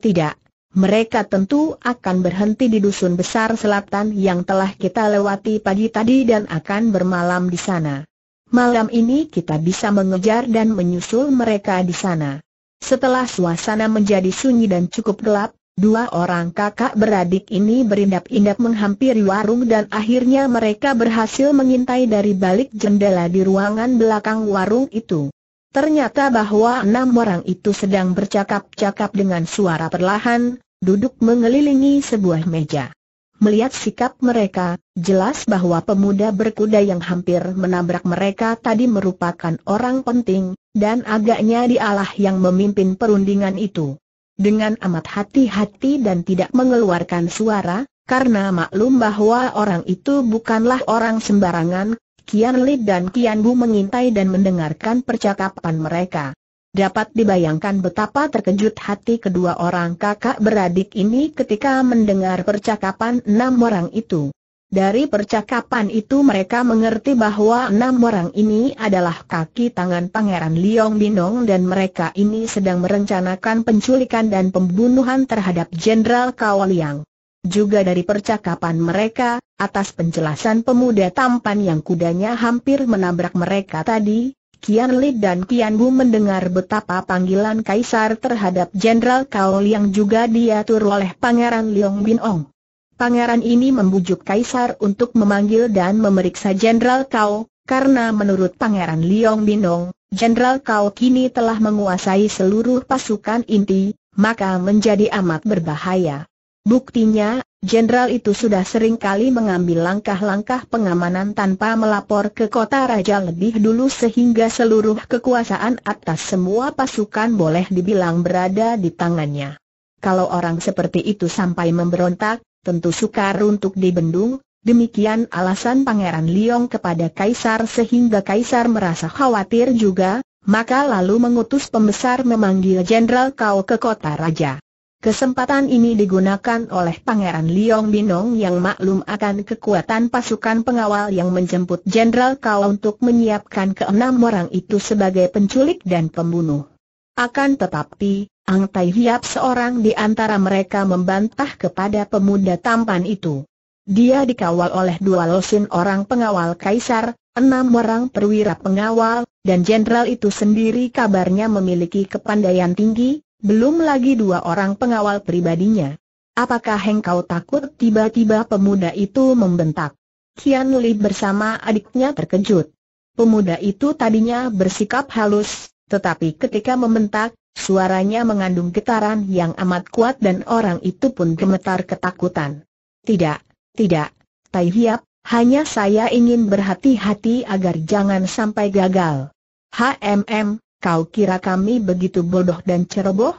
Speaker 1: Tidak, mereka tentu akan berhenti di dusun besar selatan yang telah kita lewati pagi tadi dan akan bermalam di sana. Malam ini kita bisa mengejar dan menyusul mereka di sana. Setelah suasana menjadi sunyi dan cukup gelap, dua orang kakak beradik ini berindap-indap menghampiri warung dan akhirnya mereka berhasil mengintai dari balik jendela di ruangan belakang warung itu. Ternyata bahwa enam orang itu sedang bercakap-cakap dengan suara perlahan, duduk mengelilingi sebuah meja. Melihat sikap mereka, jelas bahwa pemuda berkuda yang hampir menabrak mereka tadi merupakan orang penting, dan agaknya dialah yang memimpin perundingan itu. Dengan amat hati-hati dan tidak mengeluarkan suara, karena maklum bahwa orang itu bukanlah orang sembarangan, Kian Li dan Kian Bu mengintai dan mendengarkan percakapan mereka. Dapat dibayangkan betapa terkejut hati kedua orang kakak beradik ini ketika mendengar percakapan enam orang itu. Dari percakapan itu mereka mengerti bahwa enam orang ini adalah kaki tangan Pangeran Liong Binong dan mereka ini sedang merencanakan penculikan dan pembunuhan terhadap Jenderal Liang. Juga dari percakapan mereka, atas penjelasan pemuda tampan yang kudanya hampir menabrak mereka tadi, Kian Li dan Kian Bu mendengar betapa panggilan Kaisar terhadap Jenderal Kao yang juga diatur oleh Pangeran Liong Bin Ong. Pangeran ini membujuk Kaisar untuk memanggil dan memeriksa Jenderal Kao, karena menurut Pangeran Liong Bin Ong, Jenderal Kao kini telah menguasai seluruh pasukan inti, maka menjadi amat berbahaya. Buktinya, Jenderal itu sudah sering kali mengambil langkah-langkah pengamanan tanpa melapor ke kota raja lebih dulu sehingga seluruh kekuasaan atas semua pasukan boleh dibilang berada di tangannya. Kalau orang seperti itu sampai memberontak, tentu sukar untuk dibendung, demikian alasan Pangeran Liong kepada Kaisar sehingga Kaisar merasa khawatir juga, maka lalu mengutus pembesar memanggil Jenderal Kau ke kota raja. Kesempatan ini digunakan oleh Pangeran Liong Binong yang maklum akan kekuatan pasukan pengawal yang menjemput Jenderal Kau untuk menyiapkan keenam orang itu sebagai penculik dan pembunuh. Akan tetapi, Ang Tai Hiap seorang di antara mereka membantah kepada pemuda tampan itu. Dia dikawal oleh dua losin orang pengawal kaisar, enam orang perwira pengawal, dan jenderal itu sendiri kabarnya memiliki kepandaian tinggi, belum lagi dua orang pengawal pribadinya. Apakah engkau takut tiba-tiba pemuda itu membentak? Kian Li bersama adiknya terkejut. Pemuda itu tadinya bersikap halus, tetapi ketika membentak, suaranya mengandung getaran yang amat kuat dan orang itu pun gemetar ketakutan. Tidak, tidak, Tai Hiap, hanya saya ingin berhati-hati agar jangan sampai gagal. HMM, Kau kira kami begitu bodoh dan ceroboh?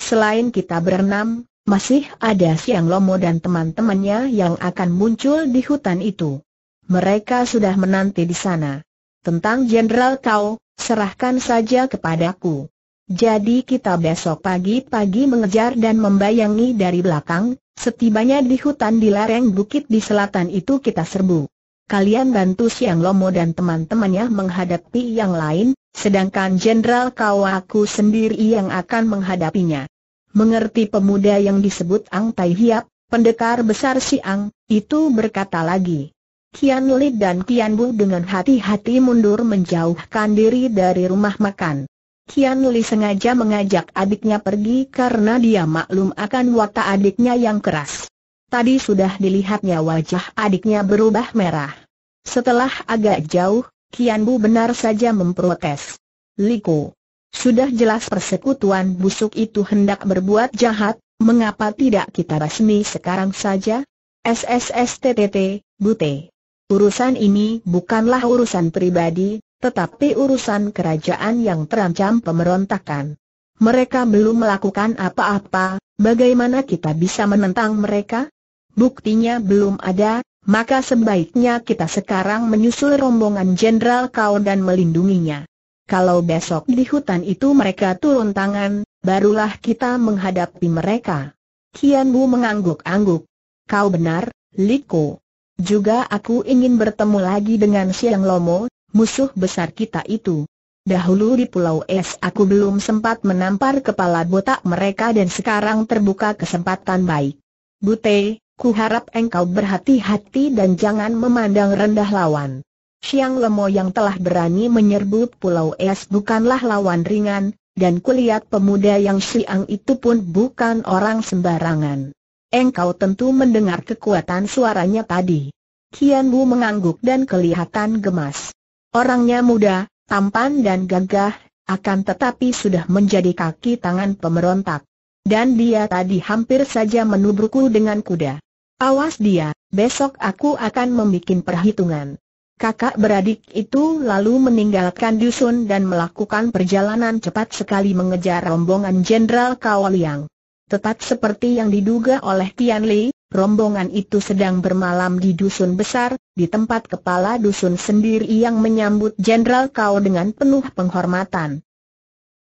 Speaker 1: Selain kita berenam, masih ada Siang Lomo dan teman-temannya yang akan muncul di hutan itu. Mereka sudah menanti di sana. Tentang Jenderal kau, serahkan saja kepadaku. Jadi kita besok pagi-pagi mengejar dan membayangi dari belakang, setibanya di hutan di lereng bukit di selatan itu kita serbu. Kalian bantu Siang Lomo dan teman-temannya menghadapi yang lain, sedangkan Jenderal Kawaku sendiri yang akan menghadapinya. Mengerti pemuda yang disebut Ang Tai Hiap, pendekar besar si Ang, itu berkata lagi. Kian Lid dan Kian Bu dengan hati-hati mundur menjauhkan diri dari rumah makan. Kian Li sengaja mengajak adiknya pergi karena dia maklum akan watak adiknya yang keras. Tadi sudah dilihatnya wajah adiknya berubah merah. Setelah agak jauh, Kian Bu benar saja memprotes. Liko, sudah jelas persekutuan busuk itu hendak berbuat jahat, mengapa tidak kita resmi sekarang saja? SSSTTT, Bute. Urusan ini bukanlah urusan pribadi, tetapi urusan kerajaan yang terancam pemberontakan. Mereka belum melakukan apa-apa, bagaimana kita bisa menentang mereka? Buktinya belum ada, maka sebaiknya kita sekarang menyusul rombongan Jenderal Kau dan melindunginya. Kalau besok di hutan itu mereka turun tangan, barulah kita menghadapi mereka. Kian Bu mengangguk-angguk. Kau benar, Liko. Juga aku ingin bertemu lagi dengan Siang Lomo, musuh besar kita itu. Dahulu di Pulau Es aku belum sempat menampar kepala botak mereka dan sekarang terbuka kesempatan baik. Bute, Ku harap engkau berhati-hati dan jangan memandang rendah lawan. Siang Lemo yang telah berani menyerbu Pulau Es bukanlah lawan ringan, dan kulihat pemuda yang siang itu pun bukan orang sembarangan. Engkau tentu mendengar kekuatan suaranya tadi. Kian Bu mengangguk dan kelihatan gemas. Orangnya muda, tampan dan gagah, akan tetapi sudah menjadi kaki tangan pemberontak. Dan dia tadi hampir saja menubrukku dengan kuda. Awas dia, besok aku akan membuat perhitungan. Kakak beradik itu lalu meninggalkan dusun dan melakukan perjalanan cepat sekali mengejar rombongan Jenderal Kawaliang. Tepat seperti yang diduga oleh Tian Li, rombongan itu sedang bermalam di dusun besar, di tempat kepala dusun sendiri yang menyambut Jenderal Kau dengan penuh penghormatan.